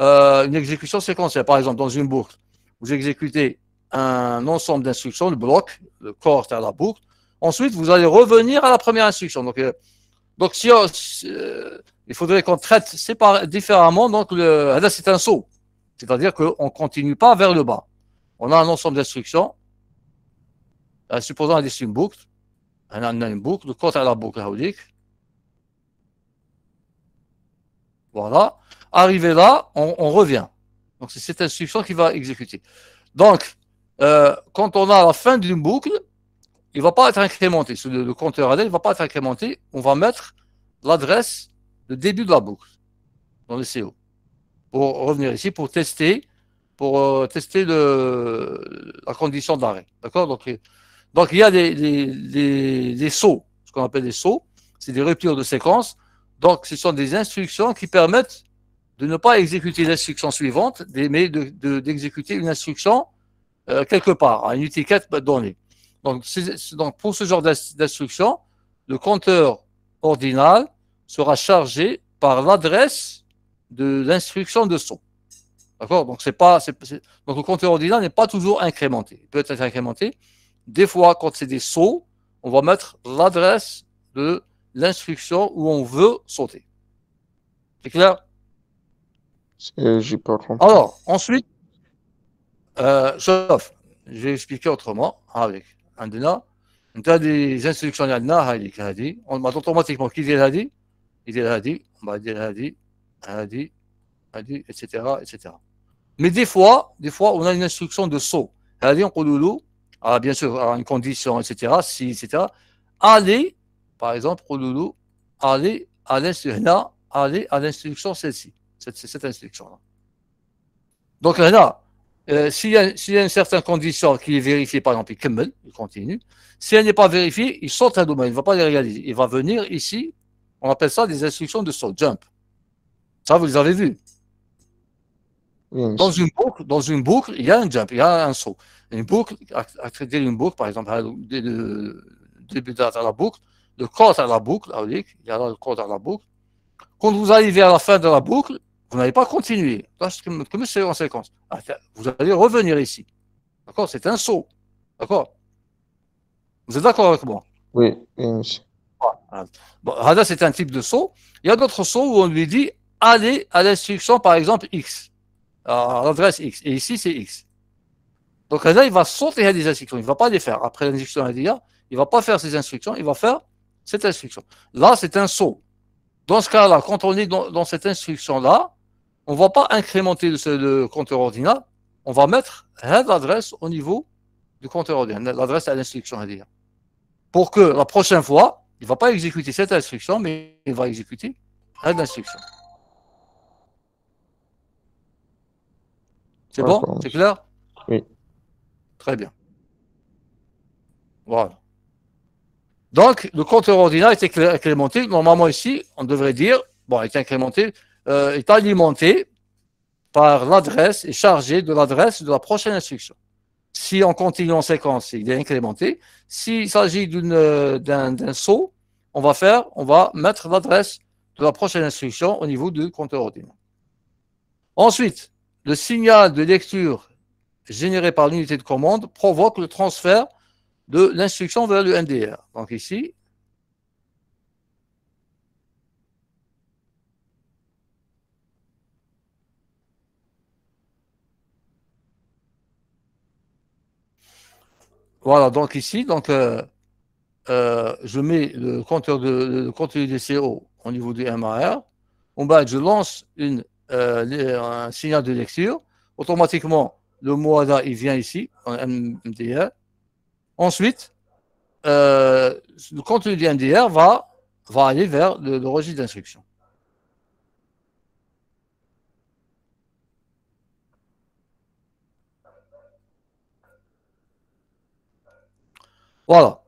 euh, une exécution séquentielle. Par exemple, dans une boucle, vous exécutez un ensemble d'instructions, le bloc, le corps, c'est la boucle. Ensuite, vous allez revenir à la première instruction. Donc, euh, euh, il faudrait qu'on traite différemment. Donc, le, ah, là, c'est un saut. C'est-à-dire qu'on ne continue pas vers le bas. On a un ensemble d'instructions. Supposons un une boucle boucle, le la à la boucle aoudique. Voilà. Arrivé là, on, revient. Donc, c'est cette instruction qui va exécuter. Donc, euh, quand on a la fin d'une boucle, il ne va pas être incrémenté. Le, le compteur AD ne va pas être incrémenté. On va mettre l'adresse, le début de la boucle dans le CO. Pour revenir ici, pour tester, pour euh, tester la condition d'arrêt. D'accord Donc, donc il y a des, sauts, ce qu'on appelle des sauts, c'est des ruptures de séquence. Donc ce sont des instructions qui permettent de ne pas exécuter l'instruction suivante, mais d'exécuter une instruction euh, quelque part, à une étiquette donnée. Donc, pour ce genre d'instruction, le compteur ordinal sera chargé par l'adresse de l'instruction de saut. D'accord Donc, c'est pas, donc le compteur ordinal n'est pas toujours incrémenté. Il peut être incrémenté, des fois, quand c'est des sauts, on va mettre l'adresse de l'instruction où on veut sauter. C'est clair euh, J'ai pas compris. Alors, ensuite, euh, je vais expliquer autrement avec Andena. On a des instructions hein, dit on m'a automatiquement qui dit il dit il on va dire Hadi, et des etc., etc. Mais des fois, des fois, on a une instruction de saut. instructions on dit ah, bien sûr, une condition, etc., si, etc., allez, par exemple, au loulou, allez à l'instruction, allez à l'instruction celle-ci, cette, cette instruction-là. Donc là, euh, s'il y, a une certaine condition qui est vérifiée, par exemple, il il continue. Si elle n'est pas vérifiée, il sort un domaine, il ne va pas les réaliser. Il va venir ici, on appelle ça des instructions de saut, jump. Ça, vous les avez vu dans, une boucle, dans une boucle, il y a un jump, il y a un saut. Une boucle, à à une boucle, par exemple, le début à la boucle, le corps à la boucle, il y a le code à la boucle. Quand vous arrivez à la fin de la boucle, vous n'allez pas continuer. Comme c'est en séquence. Ah, vous allez revenir ici. D'accord C'est un saut. D'accord Vous êtes d'accord avec moi Oui, oui. Bon, c'est un type de saut. Il y a d'autres sauts où on lui dit allez à l'instruction, par exemple, X. Ah, l'adresse X. Et ici, c'est X. Donc là, il va sauter à des instructions. Il ne va pas les faire. Après l'instruction à il ne va pas faire ces instructions. Il va faire cette instruction. Là, c'est un saut. Dans ce cas-là, quand on est dans, cette instruction-là, on ne va pas incrémenter le, compteur ordinal. On va mettre l'adresse au niveau du compteur ordinal, l'adresse à l'instruction à Pour que la prochaine fois, il ne va pas exécuter cette instruction, mais il va exécuter l'instruction. C'est bon C'est clair Oui. Très bien. Voilà. Donc, le compteur ordinaire est incrémenté. Normalement, ici, on devrait dire, bon, est incrémenté, euh, est alimenté par l'adresse, et chargé de l'adresse de la prochaine instruction. Si on continue en séquence, il est incrémenté. S'il s'agit d'un saut, on va faire, on va mettre l'adresse de la prochaine instruction au niveau du compteur ordinaire. Ensuite, le signal de lecture généré par l'unité de commande provoque le transfert de l'instruction vers le NDR. Donc ici, Voilà, donc ici, donc, euh, euh, je mets le compteur de contenu des CO au niveau du MAR. En bas, je lance une euh, un signal de lecture. Automatiquement, le MOADA il vient ici, en MDR. Ensuite, euh, le contenu du MDR va, va aller vers le, registre d'instruction. Voilà.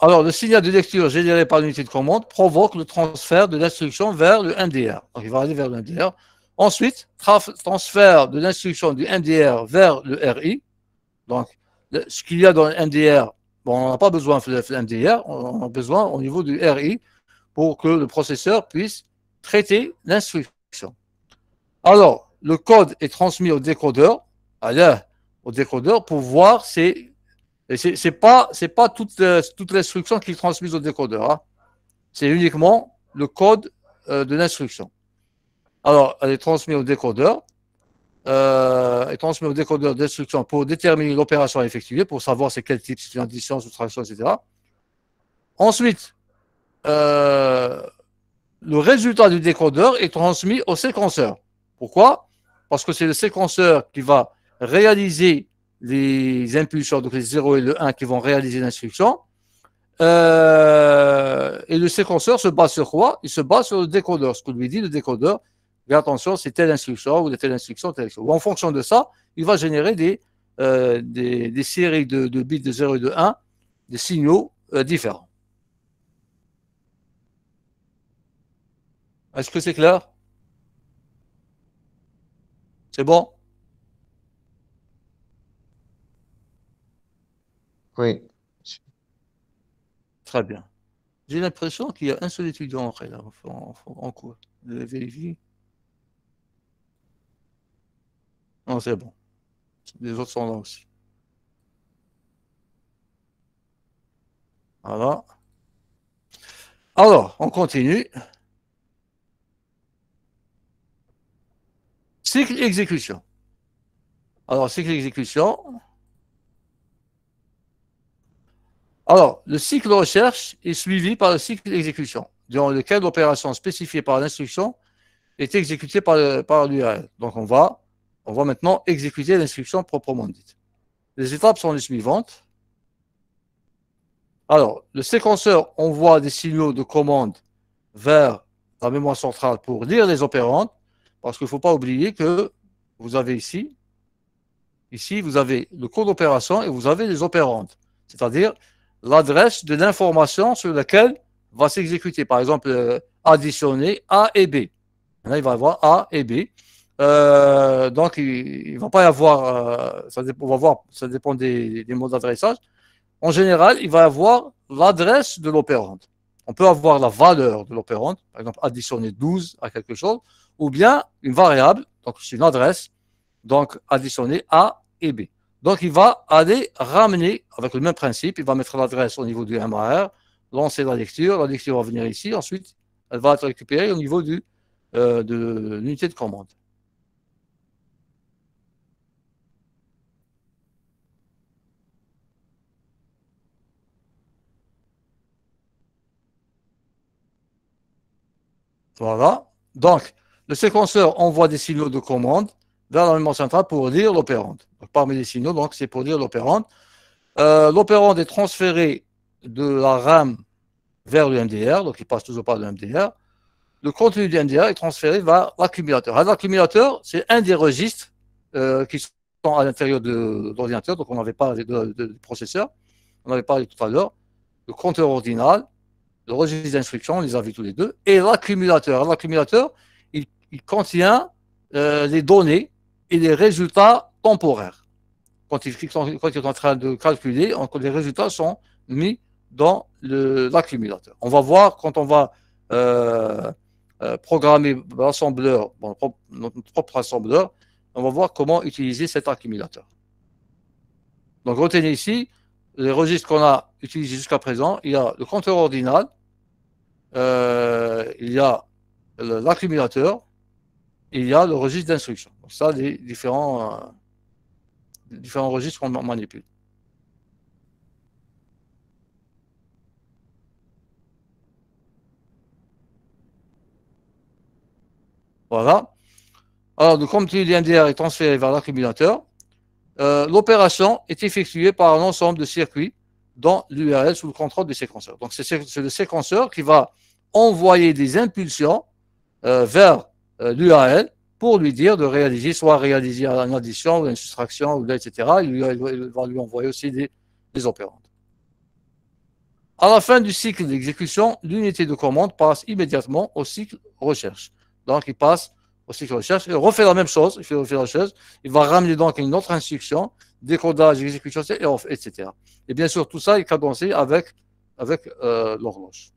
Alors, le signal de lecture généré par l'unité de commande provoque le transfert de l'instruction vers le MDR. il va aller vers le MDR. Ensuite, transfert de l'instruction du NDR vers le RI. Donc, ce qu'il y a dans le NDR, on n'a pas besoin de MDR, on a besoin au niveau du RI pour que le processeur puisse traiter l'instruction. Alors, le code est transmis au décodeur, à au décodeur, pour voir si c'est pas c'est pas toute euh, toute l'instruction qui est transmise au décodeur. Hein. C'est uniquement le code euh, de l'instruction. Alors, elle est transmise au décodeur. Euh, elle est transmise au décodeur d'instruction pour déterminer l'opération à effectuer, pour savoir c'est quel type, si c'est une addition, soustraction, etc. Ensuite, euh, le résultat du décodeur est transmis au séquenceur. Pourquoi Parce que c'est le séquenceur qui va réaliser les impulsions, donc les 0 et le 1 qui vont réaliser l'instruction. Euh, et le séquenceur se base sur quoi Il se base sur le décodeur, ce que lui dit le décodeur, mais attention, c'est telle instruction ou telle instruction, telle instruction. En fonction de ça, il va générer des, euh, des, séries de, bits de 0 et de 1, des signaux euh, différents. Est-ce que c'est clair C'est bon Oui. Très bien. J'ai l'impression qu'il y a un seul étudiant en, cours. de vérifier. Non, ah, c'est bon. Les autres sont là aussi. Voilà. Alors, on continue. Cycle d'exécution. Alors, cycle d'exécution. Alors, le cycle de recherche est suivi par le cycle d'exécution, durant lequel l'opération spécifiée par l'instruction est exécutée par l'URL. Donc, on va on va maintenant exécuter l'inscription proprement dite. Les étapes sont les suivantes. Alors, le séquenceur envoie des signaux de commande vers la mémoire centrale pour lire les opérantes. parce qu'il ne faut pas oublier que vous avez ici, ici, vous avez le code d'opération et vous avez les opérantes. c'est-à-dire l'adresse de l'information sur laquelle va s'exécuter. Par exemple, euh, additionner A et B. Là, il va y avoir A et B. Euh, donc, il ne va pas y avoir, euh, ça, dépend, on va voir, ça dépend des, des mots d'adressage. En général, il va y avoir l'adresse de l'opérante. On peut avoir la valeur de l'opérante, par exemple additionner 12 à quelque chose, ou bien une variable, donc c'est une adresse, donc additionner A et B. Donc, il va aller ramener, avec le même principe, il va mettre l'adresse au niveau du MAR, lancer la lecture, la lecture va venir ici, ensuite, elle va être récupérée au niveau du, euh, de l'unité de commande. Voilà. Donc, le séquenceur envoie des signaux de commande vers la mémoire centrale pour lire l'opérante. Parmi les signaux, donc, c'est pour lire l'opérante. Euh, est transféré de la RAM vers le MDR, donc il passe toujours par le MDR. Le contenu du MDR est transféré vers l'accumulateur. L'accumulateur, c'est un des registres euh, qui sont à l'intérieur de, l'ordinateur, donc on n'avait pas de, processeur, on avait parlé tout à l'heure. Le compteur ordinal, le registre d'instruction, on les a vus tous les deux, et l'accumulateur. L'accumulateur, il, contient euh, les données et les résultats temporaires. Quand il est en train de calculer, les résultats sont mis dans l'accumulateur. On va voir quand on va euh, euh, programmer l'assembleur, notre propre assembleur, on va voir comment utiliser cet accumulateur. Donc retenez ici, les registres qu'on a utilisés jusqu'à présent, il y a le compteur ordinal, euh, il y a l'accumulateur, il y a le registre d'instruction. ça, les différents, euh, différents registres qu'on manipule. Voilà. Alors, donc, lien DR est transféré vers l'accumulateur, euh, l'opération est effectuée par un ensemble de circuits dans l'URL sous le contrôle du séquenceur. Donc, c'est le séquenceur qui va envoyer des impulsions euh, vers euh, l'URL pour lui dire de réaliser, soit réaliser une addition une soustraction, etc. Il, va lui envoyer aussi des, opérantes. opérandes. À la fin du cycle d'exécution, l'unité de commande passe immédiatement au cycle recherche. Donc, il passe au cycle recherche, il refait la même chose, il chose, il va ramener donc une autre instruction décodage, exécution, et off, etc. Et bien sûr, tout ça est cadencé avec, avec euh, l'horloge.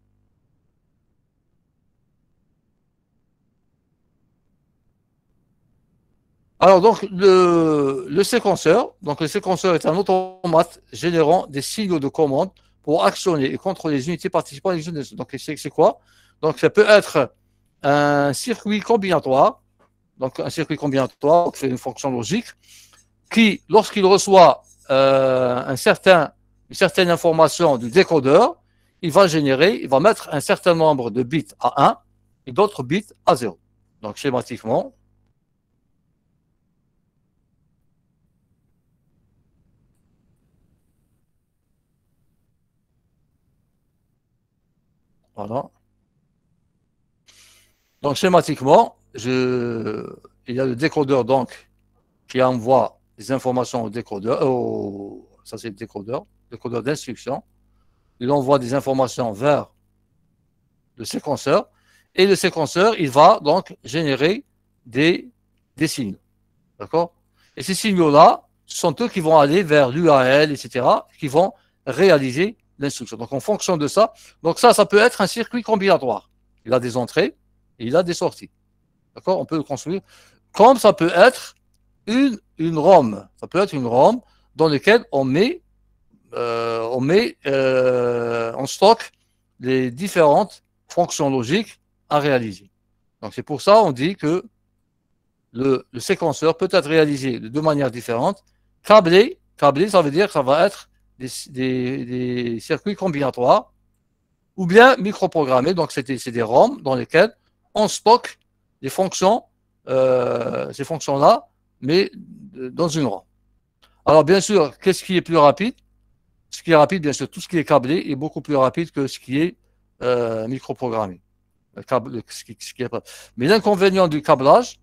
Alors donc le, séquenceur, donc le séquenceur est un automate générant des signaux de commande pour actionner et contrôler les unités participantes. à l'exécution. Donc c'est quoi Donc ça peut être un circuit combinatoire, donc un circuit combinatoire, c'est une fonction logique qui, lorsqu'il reçoit euh, un certain, une certaine information du décodeur, il va générer, il va mettre un certain nombre de bits à 1 et d'autres bits à 0. Donc schématiquement, voilà. Donc schématiquement, il y a le décodeur donc qui envoie des informations au décodeur, ça c'est le décodeur, décodeur d'instruction. Il envoie des informations vers le séquenceur et le séquenceur, il va donc générer des, signaux. D'accord Et ces signaux-là, ce sont eux qui vont aller vers l'UAL, etc., qui vont réaliser l'instruction. Donc en fonction de ça, donc ça, ça peut être un circuit combinatoire. Il a des entrées et il a des sorties. D'accord On peut le construire. Comme ça peut être une, une ROM. Ça peut être une ROM dans laquelle on met, euh, on met euh, stocke les différentes fonctions logiques à réaliser. Donc c'est pour ça on dit que le, séquenceur peut être réalisé de deux manières différentes. Câblé, câblé, ça veut dire que ça va être des, circuits combinatoires, ou bien microprogrammé, donc c'est des, des ROM dans lesquels on stocke les fonctions, euh, ces fonctions-là, mais euh, dans une ROM. Alors bien sûr, qu'est-ce qui est plus rapide Ce qui est rapide, bien sûr, tout ce qui est câblé est beaucoup plus rapide que ce qui est euh, microprogrammé. Mais l'inconvénient du câblage,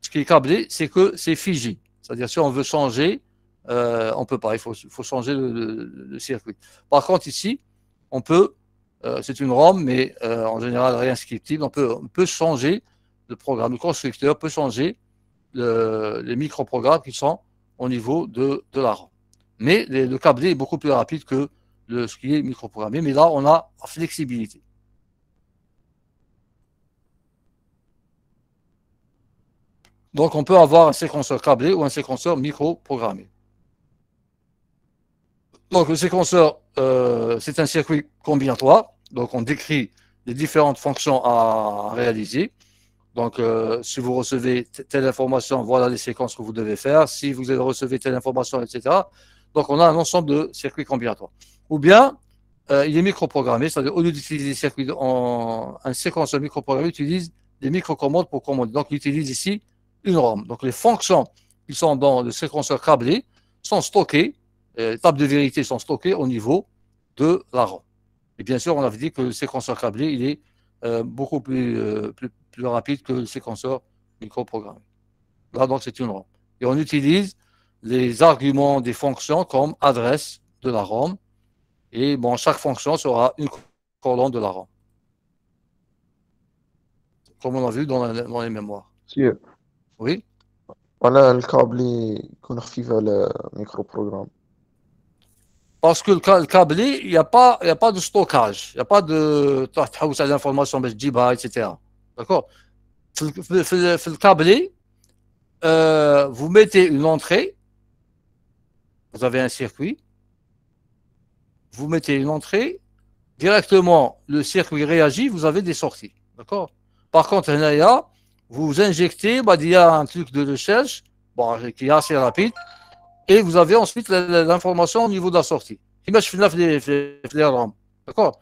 ce qui est câblé, c'est que c'est figé. C'est-à-dire si on veut changer, on euh, on peut pas. Il faut, changer le, circuit. Par contre, ici, on peut, euh, c'est une ROM, mais en général rien scriptible, on peut, on peut changer le programme. Le constructeur peut changer les les microprogrammes qui sont au niveau de, de la Mais le câblé est beaucoup plus rapide que le, ce qui est microprogrammé. Mais là, on a flexibilité. Donc, on peut avoir un séquenceur câblé ou un séquenceur microprogrammé. Donc, le séquenceur, euh, c'est un circuit combinatoire. Donc, on décrit les différentes fonctions à réaliser. Donc, euh, si vous recevez telle information, voilà les séquences que vous devez faire. Si vous recevez telle information, etc. Donc, on a un ensemble de circuits combinatoires. Ou bien, euh, il est microprogrammé, c'est-à-dire au lieu d'utiliser des circuits en un séquenceur microprogrammé, utilise des microcommandes pour commander. Donc, il utilise ici une ROM. Donc, les fonctions qui sont dans le séquenceur câblé sont stockées, euh, les tables de vérité sont stockées au niveau de la ROM. Et bien sûr, on avait dit que le séquenceur câblé, il est beaucoup plus, plus, rapide que le séquenceur programme Là, donc, c'est une ROM. Et on utilise les arguments des fonctions comme adresse de la ROM. Et bon, chaque fonction sera une colonne de la ROM. Comme on a vu dans, les mémoires. si Oui. Voilà le câble qu'on arrive le microprogramme. Parce que le câble, il n'y a, pas, a pas de stockage, il n'y a pas de. Tu as l'information, ben, bah, etc. D'accord le euh, vous mettez une entrée vous avez un circuit vous mettez une entrée directement le circuit réagit vous avez des sorties d'accord par contre vous injectez bah, il y a un truc de recherche bon, qui est assez rapide et vous avez ensuite l'information au niveau de la sortie Image là, les d'accord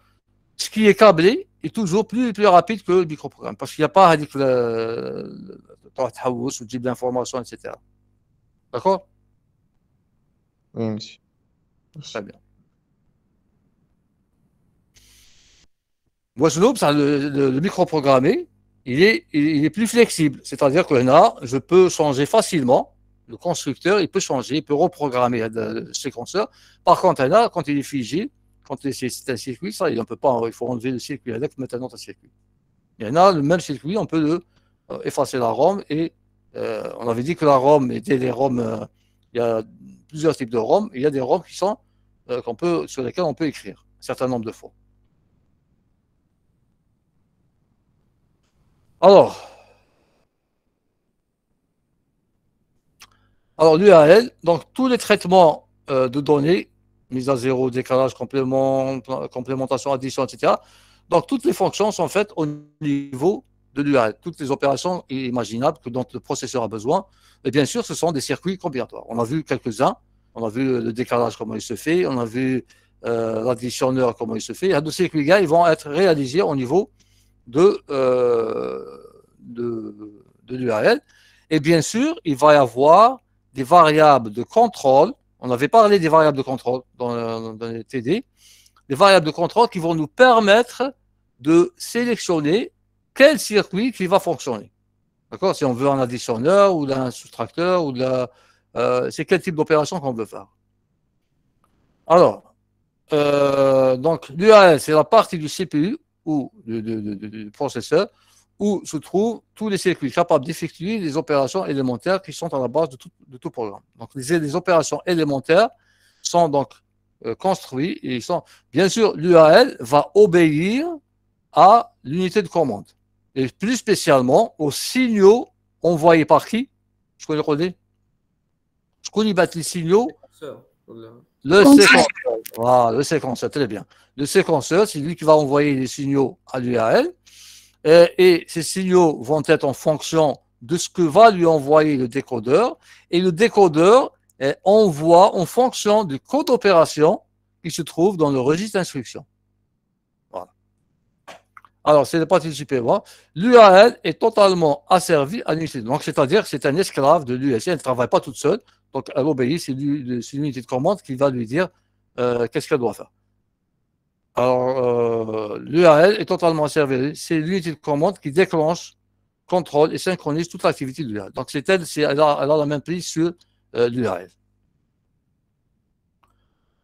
ce qui est câblé est toujours plus, plus rapide que le microprogramme, parce qu'il n'y a pas avec euh, le type d'information, etc. D'accord Oui, monsieur. Très bien. moi le, le, le microprogrammé, il est, il, est plus flexible. C'est-à-dire que là, je peux changer facilement. Le constructeur, il peut changer, il peut reprogrammer le euh, séquenceur. Par contre, là, quand il est figé, quand c'est un circuit, ça, il peut pas, faut enlever le circuit avec maintenant un circuit. Il y en a le même circuit, on peut euh, effacer la ROM et euh, on avait dit que la ROM était des ROM, euh, il y a plusieurs types de ROM, il y a des ROM qui sont qu'on peut, sur lesquels on peut écrire un certain nombre de fois. Alors, alors l'UAL, donc tous les traitements de données mise à zéro, décalage, complément, complémentation, addition, etc. Donc toutes les fonctions sont faites au niveau de l'URL, toutes les opérations imaginables dont le processeur a besoin. Et bien sûr, ce sont des circuits combinatoires. On a vu quelques-uns, on a vu le décalage, comment il se fait, on a vu euh, l'additionneur, comment il se fait. Et ces circuits-là, ils vont être réalisés au niveau de, euh, de, de l'URL. Et bien sûr, il va y avoir des variables de contrôle on avait parlé des variables de contrôle dans, les TD, des variables de contrôle qui vont nous permettre de sélectionner quel circuit qui va fonctionner. D'accord Si on veut un additionneur ou un soustracteur ou de la, euh, c'est quel type d'opération qu'on veut faire. Alors, euh, donc l'UAL, c'est la partie du CPU ou du processeur où se trouvent tous les circuits capables d'effectuer les opérations élémentaires qui sont à la base de tout, programme. Donc les, opérations élémentaires sont donc euh, construites et ils sont bien sûr l'UAL va obéir à l'unité de commande et plus spécialement aux signaux envoyés par qui Je connais Je connais les signaux. Le séquenceur. Voilà, le séquenceur, très bien. Le séquenceur, c'est lui qui va envoyer les signaux à l'UAL. Euh, et ces signaux vont être en fonction de ce que va lui envoyer le décodeur, et le décodeur euh, envoie en fonction du code d'opération qui se trouve dans le registre d'instruction. Voilà. Alors, c'est la partie supérieure. L'UAL est totalement asservie à l'unité. Donc, c'est-à-dire que c'est un esclave de l'USC, elle ne travaille pas toute seule, donc elle obéit, c'est l'unité de commande qui va lui dire euh, qu'est-ce qu'elle doit faire. Alors, euh, l'URL est totalement serveur. C'est l'unité de commande qui déclenche, contrôle et synchronise toute l'activité de l'URL. Donc, c'est elle, a, la même prise sur euh, l'URL.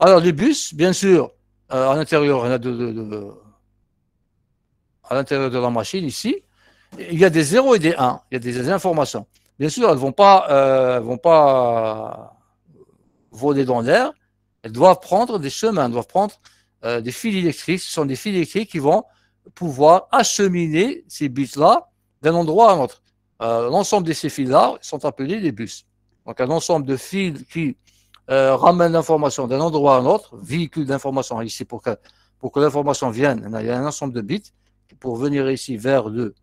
Alors, les bus, bien sûr, euh, à l'intérieur de, à l'intérieur de la machine, ici, il y a des 0 et des 1, il y a des informations. Bien sûr, elles ne vont pas, vont pas voler dans l'air, elles doivent prendre des chemins, elles doivent prendre euh, des fils électriques. Ce sont des fils électriques qui vont pouvoir acheminer ces bits là d'un endroit à un autre. Euh, l'ensemble de ces fils-là sont appelés des bus. Donc un ensemble de fils qui ramène euh, ramènent l'information d'un endroit à un autre, véhicule d'information ici pour que, pour que l'information vienne. Il y a un ensemble de bits pour venir ici vers le,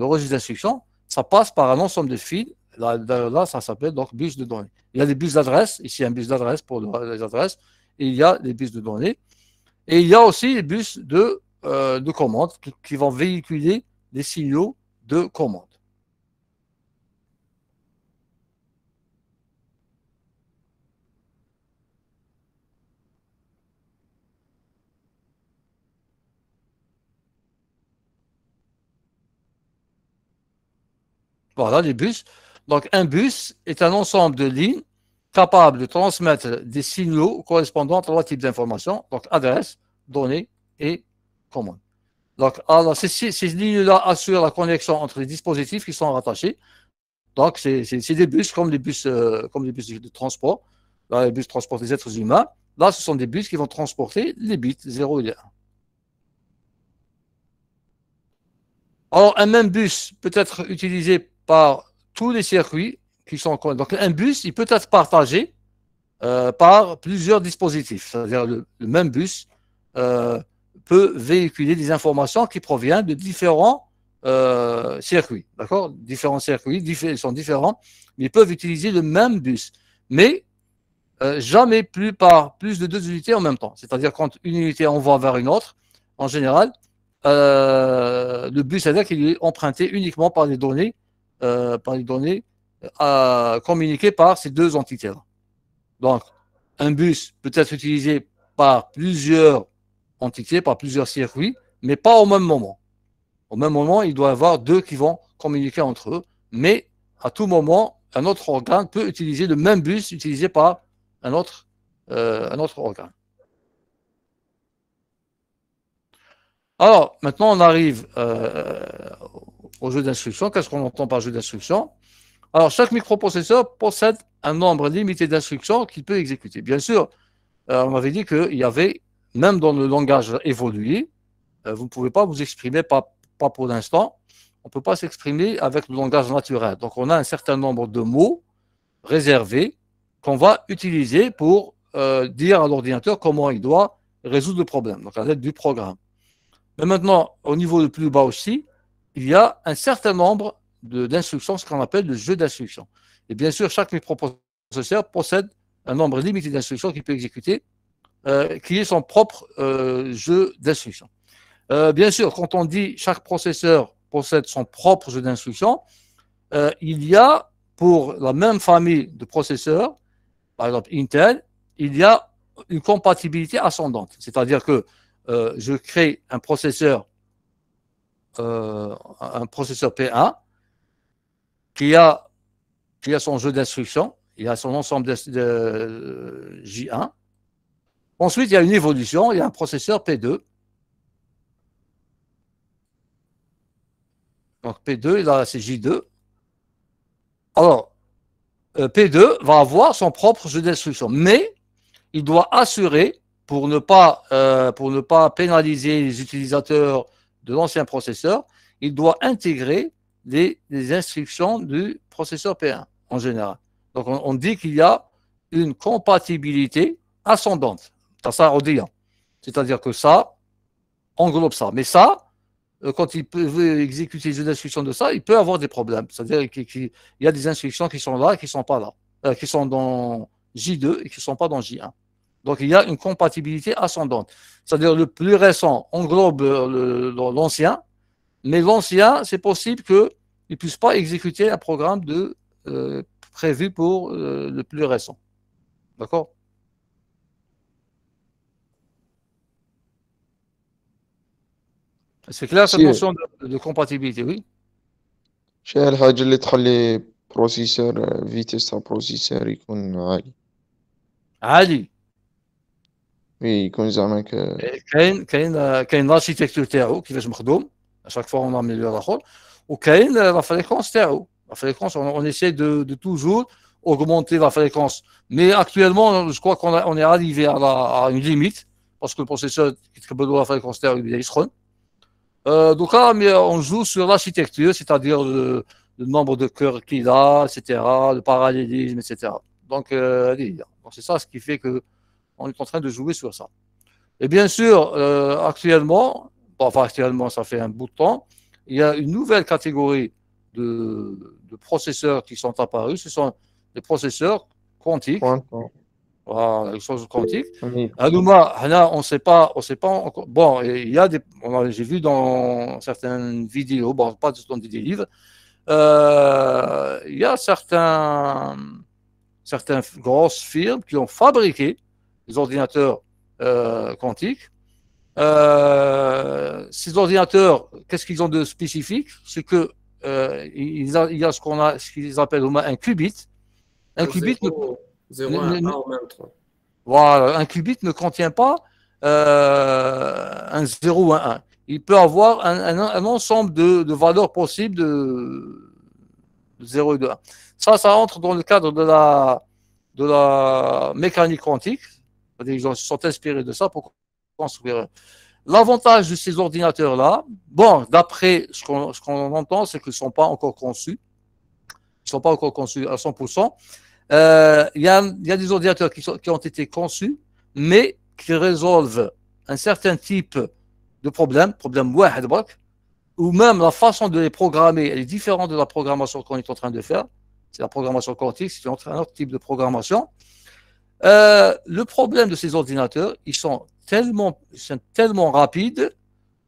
registre d'instruction. Ça passe par un ensemble de fils. Là, là ça s'appelle donc bus de données. Il y a des bus d'adresse. Ici, un bus d'adresse pour les adresses. il y a des bus de données. Et il y a aussi les bus euh, de, commande qui, qui, vont véhiculer les signaux de commande. Voilà les bus. Donc un bus est un ensemble de lignes capable de transmettre des signaux correspondant à trois types d'informations, donc adresse, données et commande. Donc, alors, ces, ces lignes-là assurent la connexion entre les dispositifs qui sont rattachés. Donc, c'est des bus comme des bus, euh, comme des bus de transport. Là, les bus transportent des êtres humains. Là, ce sont des bus qui vont transporter les bits 0 et 1. Alors, un même bus peut être utilisé par tous les circuits donc, un bus, il peut être partagé euh, par plusieurs dispositifs. C'est-à-dire, le, le, même bus euh, peut véhiculer des informations qui proviennent de différents euh, circuits. D'accord Différents circuits, sont différents, mais ils peuvent utiliser le même bus. Mais jamais plus par plus de deux unités en même temps. C'est-à-dire, quand une unité envoie vers une autre, en général, le bus, c'est-à-dire qu'il est emprunté uniquement par des données, par les données à communiquer par ces deux entités. -là. Donc, un bus peut être utilisé par plusieurs entités, par plusieurs circuits, mais pas au même moment. Au même moment, il doit y avoir deux qui vont communiquer entre eux, mais à tout moment, un autre organe peut utiliser le même bus utilisé par un autre, euh, un autre organe. Alors, maintenant, on arrive euh, au jeu d'instruction. Qu'est-ce qu'on entend par jeu d'instruction alors, chaque microprocesseur possède un nombre limité d'instructions qu'il peut exécuter. Bien sûr, euh, on m'avait dit qu'il y avait, même dans le langage évolué, euh, vous ne pouvez pas vous exprimer, pas, pour l'instant, on ne peut pas s'exprimer avec le langage naturel. Donc, on a un certain nombre de mots réservés qu'on va utiliser pour euh, dire à l'ordinateur comment il doit résoudre le problème, donc à l'aide du programme. Mais maintenant, au niveau le plus bas aussi, il y a un certain nombre d'instructions, ce qu'on appelle le jeu d'instruction. Et bien sûr, chaque microprocesseur possède un nombre limité d'instructions qu'il peut exécuter, euh, qui est son propre euh, jeu d'instructions. Euh, bien sûr, quand on dit chaque processeur possède son propre jeu d'instructions, il y a pour la même famille de processeurs, par exemple Intel, il y a une compatibilité ascendante. C'est-à-dire que je crée un processeur, un processeur P1, qui a, a son jeu d'instruction, il a son ensemble de, J1. Ensuite, il y a une évolution, il y a un processeur P2. Donc P2, là, c'est J2. Alors, euh, P2 va avoir son propre jeu d'instruction, mais il doit assurer, pour ne pas, euh, pour ne pas pénaliser les utilisateurs de l'ancien processeur, il doit intégrer des instructions du processeur P1 en général. Donc on, dit qu'il y a une compatibilité ascendante. ça hein. C'est-à-dire que ça englobe ça. Mais ça, euh, quand il peut exécuter une instructions de ça, il peut avoir des problèmes. C'est-à-dire qu'il y a des instructions qui sont là et qui ne sont pas là, euh, qui sont dans J2 et qui ne sont pas dans J1. Donc il y a une compatibilité ascendante. C'est-à-dire le plus récent englobe euh, l'ancien, mais l'ancien, c'est possible que ne puisse pas exécuter un programme de, euh, prévu pour euh, le plus récent. D'accord C'est clair cette notion de, compatibilité, oui Cher Al-Hajj, les processeurs, euh, vitesse en processeur, ils sont Ali. Ali Oui, ils sont Il y a architecture qui va se faire, à chaque fois on améliore la chose. Ok, la euh, à تاعو La fréquence, on essaie de, toujours augmenter la fréquence. Mais actuellement, je crois qu'on est arrivé à, une limite, parce que le processeur qui de la fréquence euh, Donc là, mais on joue sur l'architecture, c'est-à-dire le, nombre de cœurs qu'il a, etc., le parallélisme, etc. Euh, donc, c'est ça ce qui fait que on est en train de jouer sur ça. Et bien sûr, euh, actuellement, pas enfin actuellement, ça fait un bout de temps, il y a une nouvelle catégorie de, processeurs qui sont apparus. Ce sont les processeurs quantiques. Voilà, les choses quantiques. on ne sait pas, on sait pas encore. Bon, il y a des, j'ai vu dans certaines vidéos, pas dans des livres, euh, il y a certains, certaines grosses firmes qui ont fabriqué des ordinateurs euh, quantiques euh, ces ordinateurs, qu'est-ce qu'ils ont de spécifique C'est que euh, il, y a, ce qu'on a, ce qu'ils appellent au moins un qubit. Un qubit, ne, voilà, un qubit ne contient pas euh, un 0 ou un 1. Il peut avoir un, ensemble de, valeurs possibles de 0 et de 1. Ça, ça entre dans le cadre de la, de la mécanique quantique. Ils sont inspirés de ça pour euh, l'avantage de ces ordinateurs-là, bon, d'après ce qu'on entend, c'est qu'ils ne sont pas encore conçus. Ils ne sont pas encore conçus à 100%. Euh, il y, a des ordinateurs qui, sont, qui, ont été conçus, mais qui résolvent un certain type de problème, problème ou même la façon de les programmer, elle est différente de la programmation qu'on est en train de faire. C'est la programmation quantique, c'est un autre type de programmation. Euh, le problème de ces ordinateurs, ils sont tellement, rapide tellement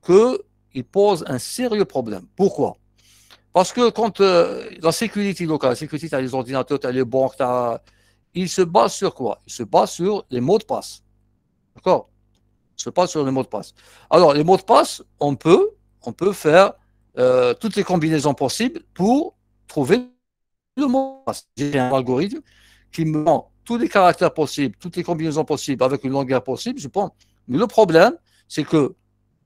que il un sérieux problème. Pourquoi Parce que quand euh, la sécurité locale, la sécurité, tu as les ordinateurs, tu as les banques, as... il se base sur quoi Il se base sur les mots de passe. D'accord Il se base sur les mots de passe. Alors, les mots de passe, on peut, on peut faire euh, toutes les combinaisons possibles pour trouver le mot de passe. J'ai un algorithme qui me tous les caractères possibles, toutes les combinaisons possibles, avec une longueur possible, je pense, mais le problème, c'est que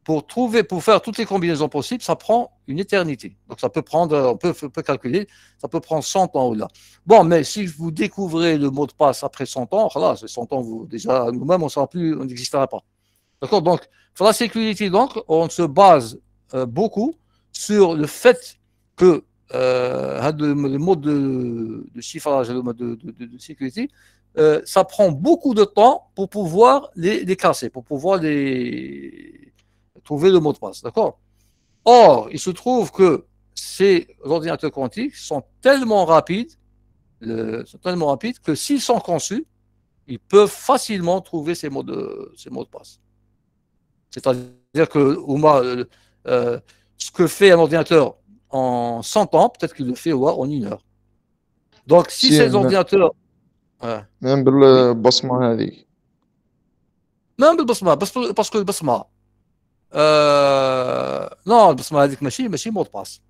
pour trouver, pour faire toutes les combinaisons possibles, ça prend une éternité. Donc ça peut prendre, on peut, calculer, ça peut prendre 100 ans ou là. Bon, mais si vous découvrez le mot de passe après 100 ans, voilà, 100 ans, vous, déjà, nous-mêmes, on sera plus, on n'existera pas. D'accord Donc, pour la sécurité, donc, on se base euh, beaucoup sur le fait que euh, le, mode de, chiffrage, le de sécurité, euh, ça prend beaucoup de temps pour pouvoir les, casser, pour pouvoir trouver le mot de passe. D'accord Or, il se trouve que ces ordinateurs quantiques sont tellement rapides, sont tellement rapides que s'ils sont conçus, ils peuvent facilement trouver ces mots de, ces mots de passe. C'est-à-dire que euh, euh, ce que fait un ordinateur en 100 ans, peut-être qu'il le fait en une heure. Donc, si ces ordinateurs اه بالبصمه هذيك ميم بالبصمه بس باسكو البصمه آه... نو البصمه هذيك ماشي ماشي مود باس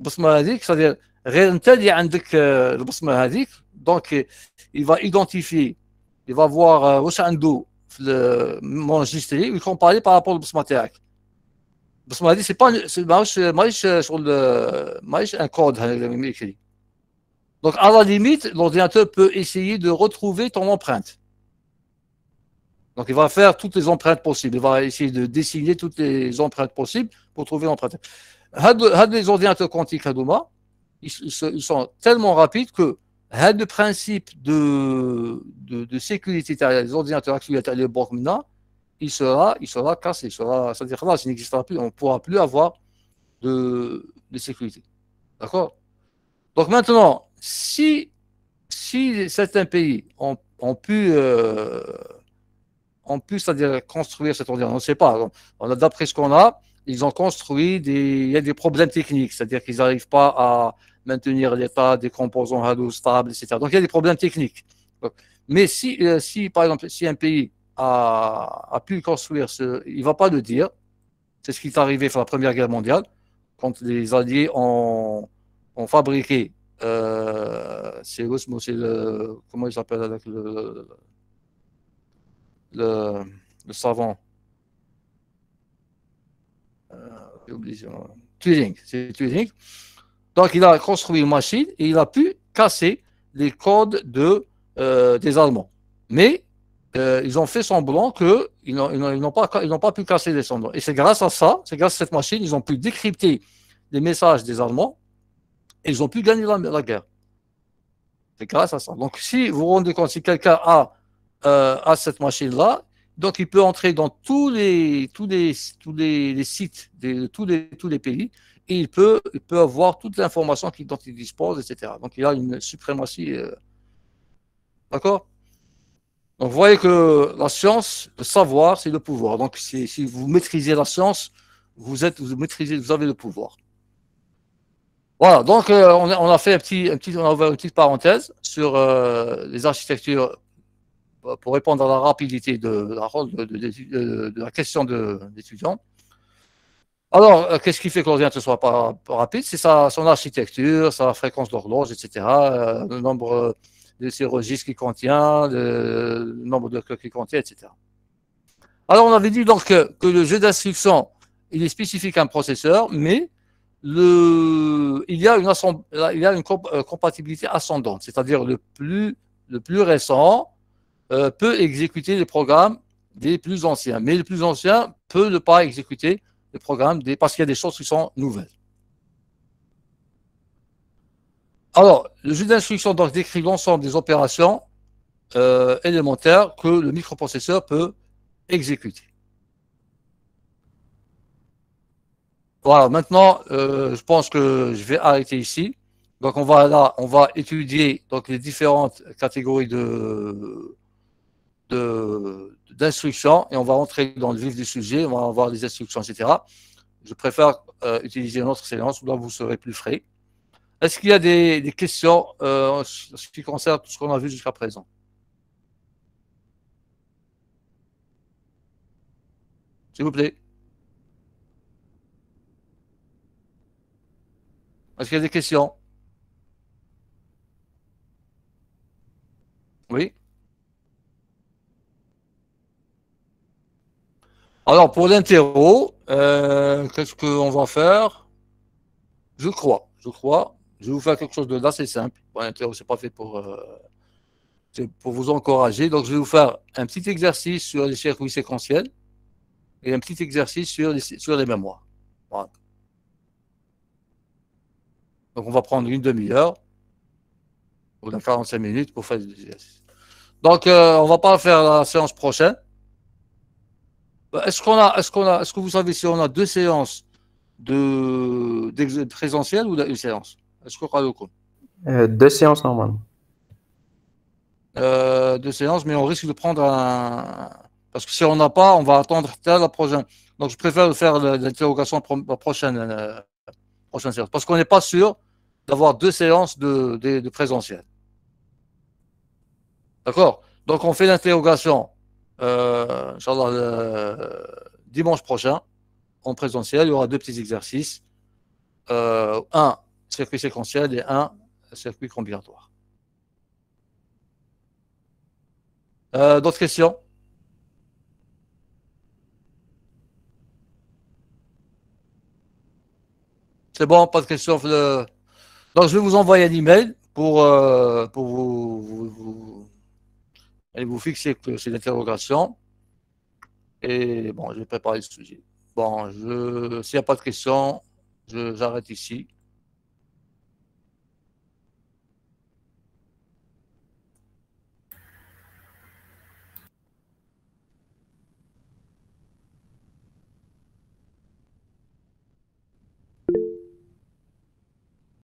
البصمه هذيك سادير غير انت اللي عندك آه، البصمه هذيك دونك يفا ايدونتيفي يفا فواغ واش عنده في مونجيستري ويكومباري بارابور البصمه تاعك البصمه هذه سي با ماهيش شغل ماهيش ان كود هكذا ميكري Donc, à la limite, l'ordinateur peut essayer de retrouver ton empreinte. Donc, il va faire toutes les empreintes possibles. Il va essayer de dessiner toutes les empreintes possibles pour trouver l'empreinte. Les ordinateurs quantiques Hadouma, ils sont tellement rapides que le principe de, de, de sécurité des ordinateurs actuels à il sera, il sera cassé. Il sera, cest à n'existera plus, on ne pourra plus avoir de, de sécurité. D'accord Donc maintenant, si, si certains pays ont, pu, euh, pu c'est-à-dire construire cette ordinateur, on ne sait pas. D'après ce qu'on a, ils ont construit des, il y a des problèmes techniques, c'est-à-dire qu'ils n'arrivent pas à maintenir l'état des composants radio stables, etc. Donc il y a des problèmes techniques. Mais si, euh, si par exemple, si un pays a, a pu construire ce, il ne va pas le dire. C'est ce qui est arrivé pendant la Première Guerre mondiale, quand les Alliés ont, ont fabriqué euh, c'est le. Comment il s'appelle avec le. Le, savant. Euh, Turing, c'est Turing. Donc, il a construit une machine et il a pu casser les codes de, euh, des Allemands. Mais ils ont fait semblant qu'ils n'ont pas, ils pas pu casser les cendres Et c'est grâce à ça, c'est grâce à cette machine, ils ont pu décrypter les messages des Allemands ils ont pu gagner la, guerre. C'est grâce à ça. Donc, si vous vous rendez compte, si quelqu'un a, euh, cette machine-là, donc il peut entrer dans tous les, tous tous les, sites de tous les, tous les pays et il peut, peut avoir toute l'information dont il dispose, etc. Donc, il a une suprématie. Euh, d'accord Donc, vous voyez que la science, le savoir, c'est le pouvoir. Donc, si vous maîtrisez la science, vous, êtes, vous, maîtrisez, vous avez le pouvoir. Voilà, donc euh, on, a, on, fait un petit, petit, on a une petite parenthèse sur euh, les architectures euh, pour répondre à la rapidité de, de, la question de l'étudiant. Alors, qu'est-ce qui fait que l'ordinateur ne soit pas, rapide C'est son architecture, sa fréquence d'horloge, etc., le nombre de ces registres qu'il contient, le, nombre de clocks qu'il contient, etc. Alors, on avait dit donc que, que le jeu d'instruction, il est spécifique à un processeur, mais le, il, y a une il une euh, compatibilité ascendante, c'est-à-dire le plus, le plus récent euh, peut exécuter les programmes des plus anciens, mais le plus ancien peut ne pas exécuter les programmes des, parce qu'il y a des choses qui sont nouvelles. Alors, le jeu d'instruction décrit l'ensemble des opérations euh, élémentaires que le microprocesseur peut exécuter. Voilà, maintenant, euh, je pense que je vais arrêter ici. Donc, on va là, on va étudier donc, les différentes catégories de d'instructions et on va rentrer dans le vif du sujet, on va avoir des instructions, etc. Je préfère euh, utiliser autre séance, où là vous serez plus frais. Est-ce qu'il y a des, questions euh, en ce qui concerne tout ce qu'on a vu jusqu'à présent S'il vous plaît. Est-ce qu'il y a des questions Oui Alors, pour l'interro, euh, qu'est-ce qu'on va faire Je crois, je crois. Je vais vous faire quelque chose de c'est simple. Pour l'interro, n'est pas fait pour, euh, pour vous encourager. Donc, je vais vous faire un petit exercice sur les circuits séquentiels et un petit exercice sur les, sur les mémoires. Voilà. Donc on va prendre une demi-heure ou 45 minutes pour faire des exercices. Donc euh, on va pas faire la séance prochaine. Euh, est-ce qu'on a, est-ce qu'on a, ce que vous savez si on a deux séances de, présentiel ou une séance Est-ce qu'on a le coup Deux séances normalement. Euh, deux séances, mais on risque de prendre un. Parce que si on n'a pas, on va attendre la prochaine. Donc je préfère faire l'interrogation prochaine prochaine séance. Parce qu'on n'est pas sûr d'avoir deux séances de, présentiel. D'accord Donc on fait l'interrogation, euh, euh, dimanche prochain, en présentiel, il y aura deux petits exercices. Euh, un circuit séquentiel et un circuit combinatoire. D'autres questions C'est bon, pas de questions. Donc, je vais vous envoyer un email pour, euh, pour vous, vous, vous, fixer ces interrogations Et bon, je vais préparer le sujet. Bon, je... s'il n'y a pas de questions, j'arrête ici.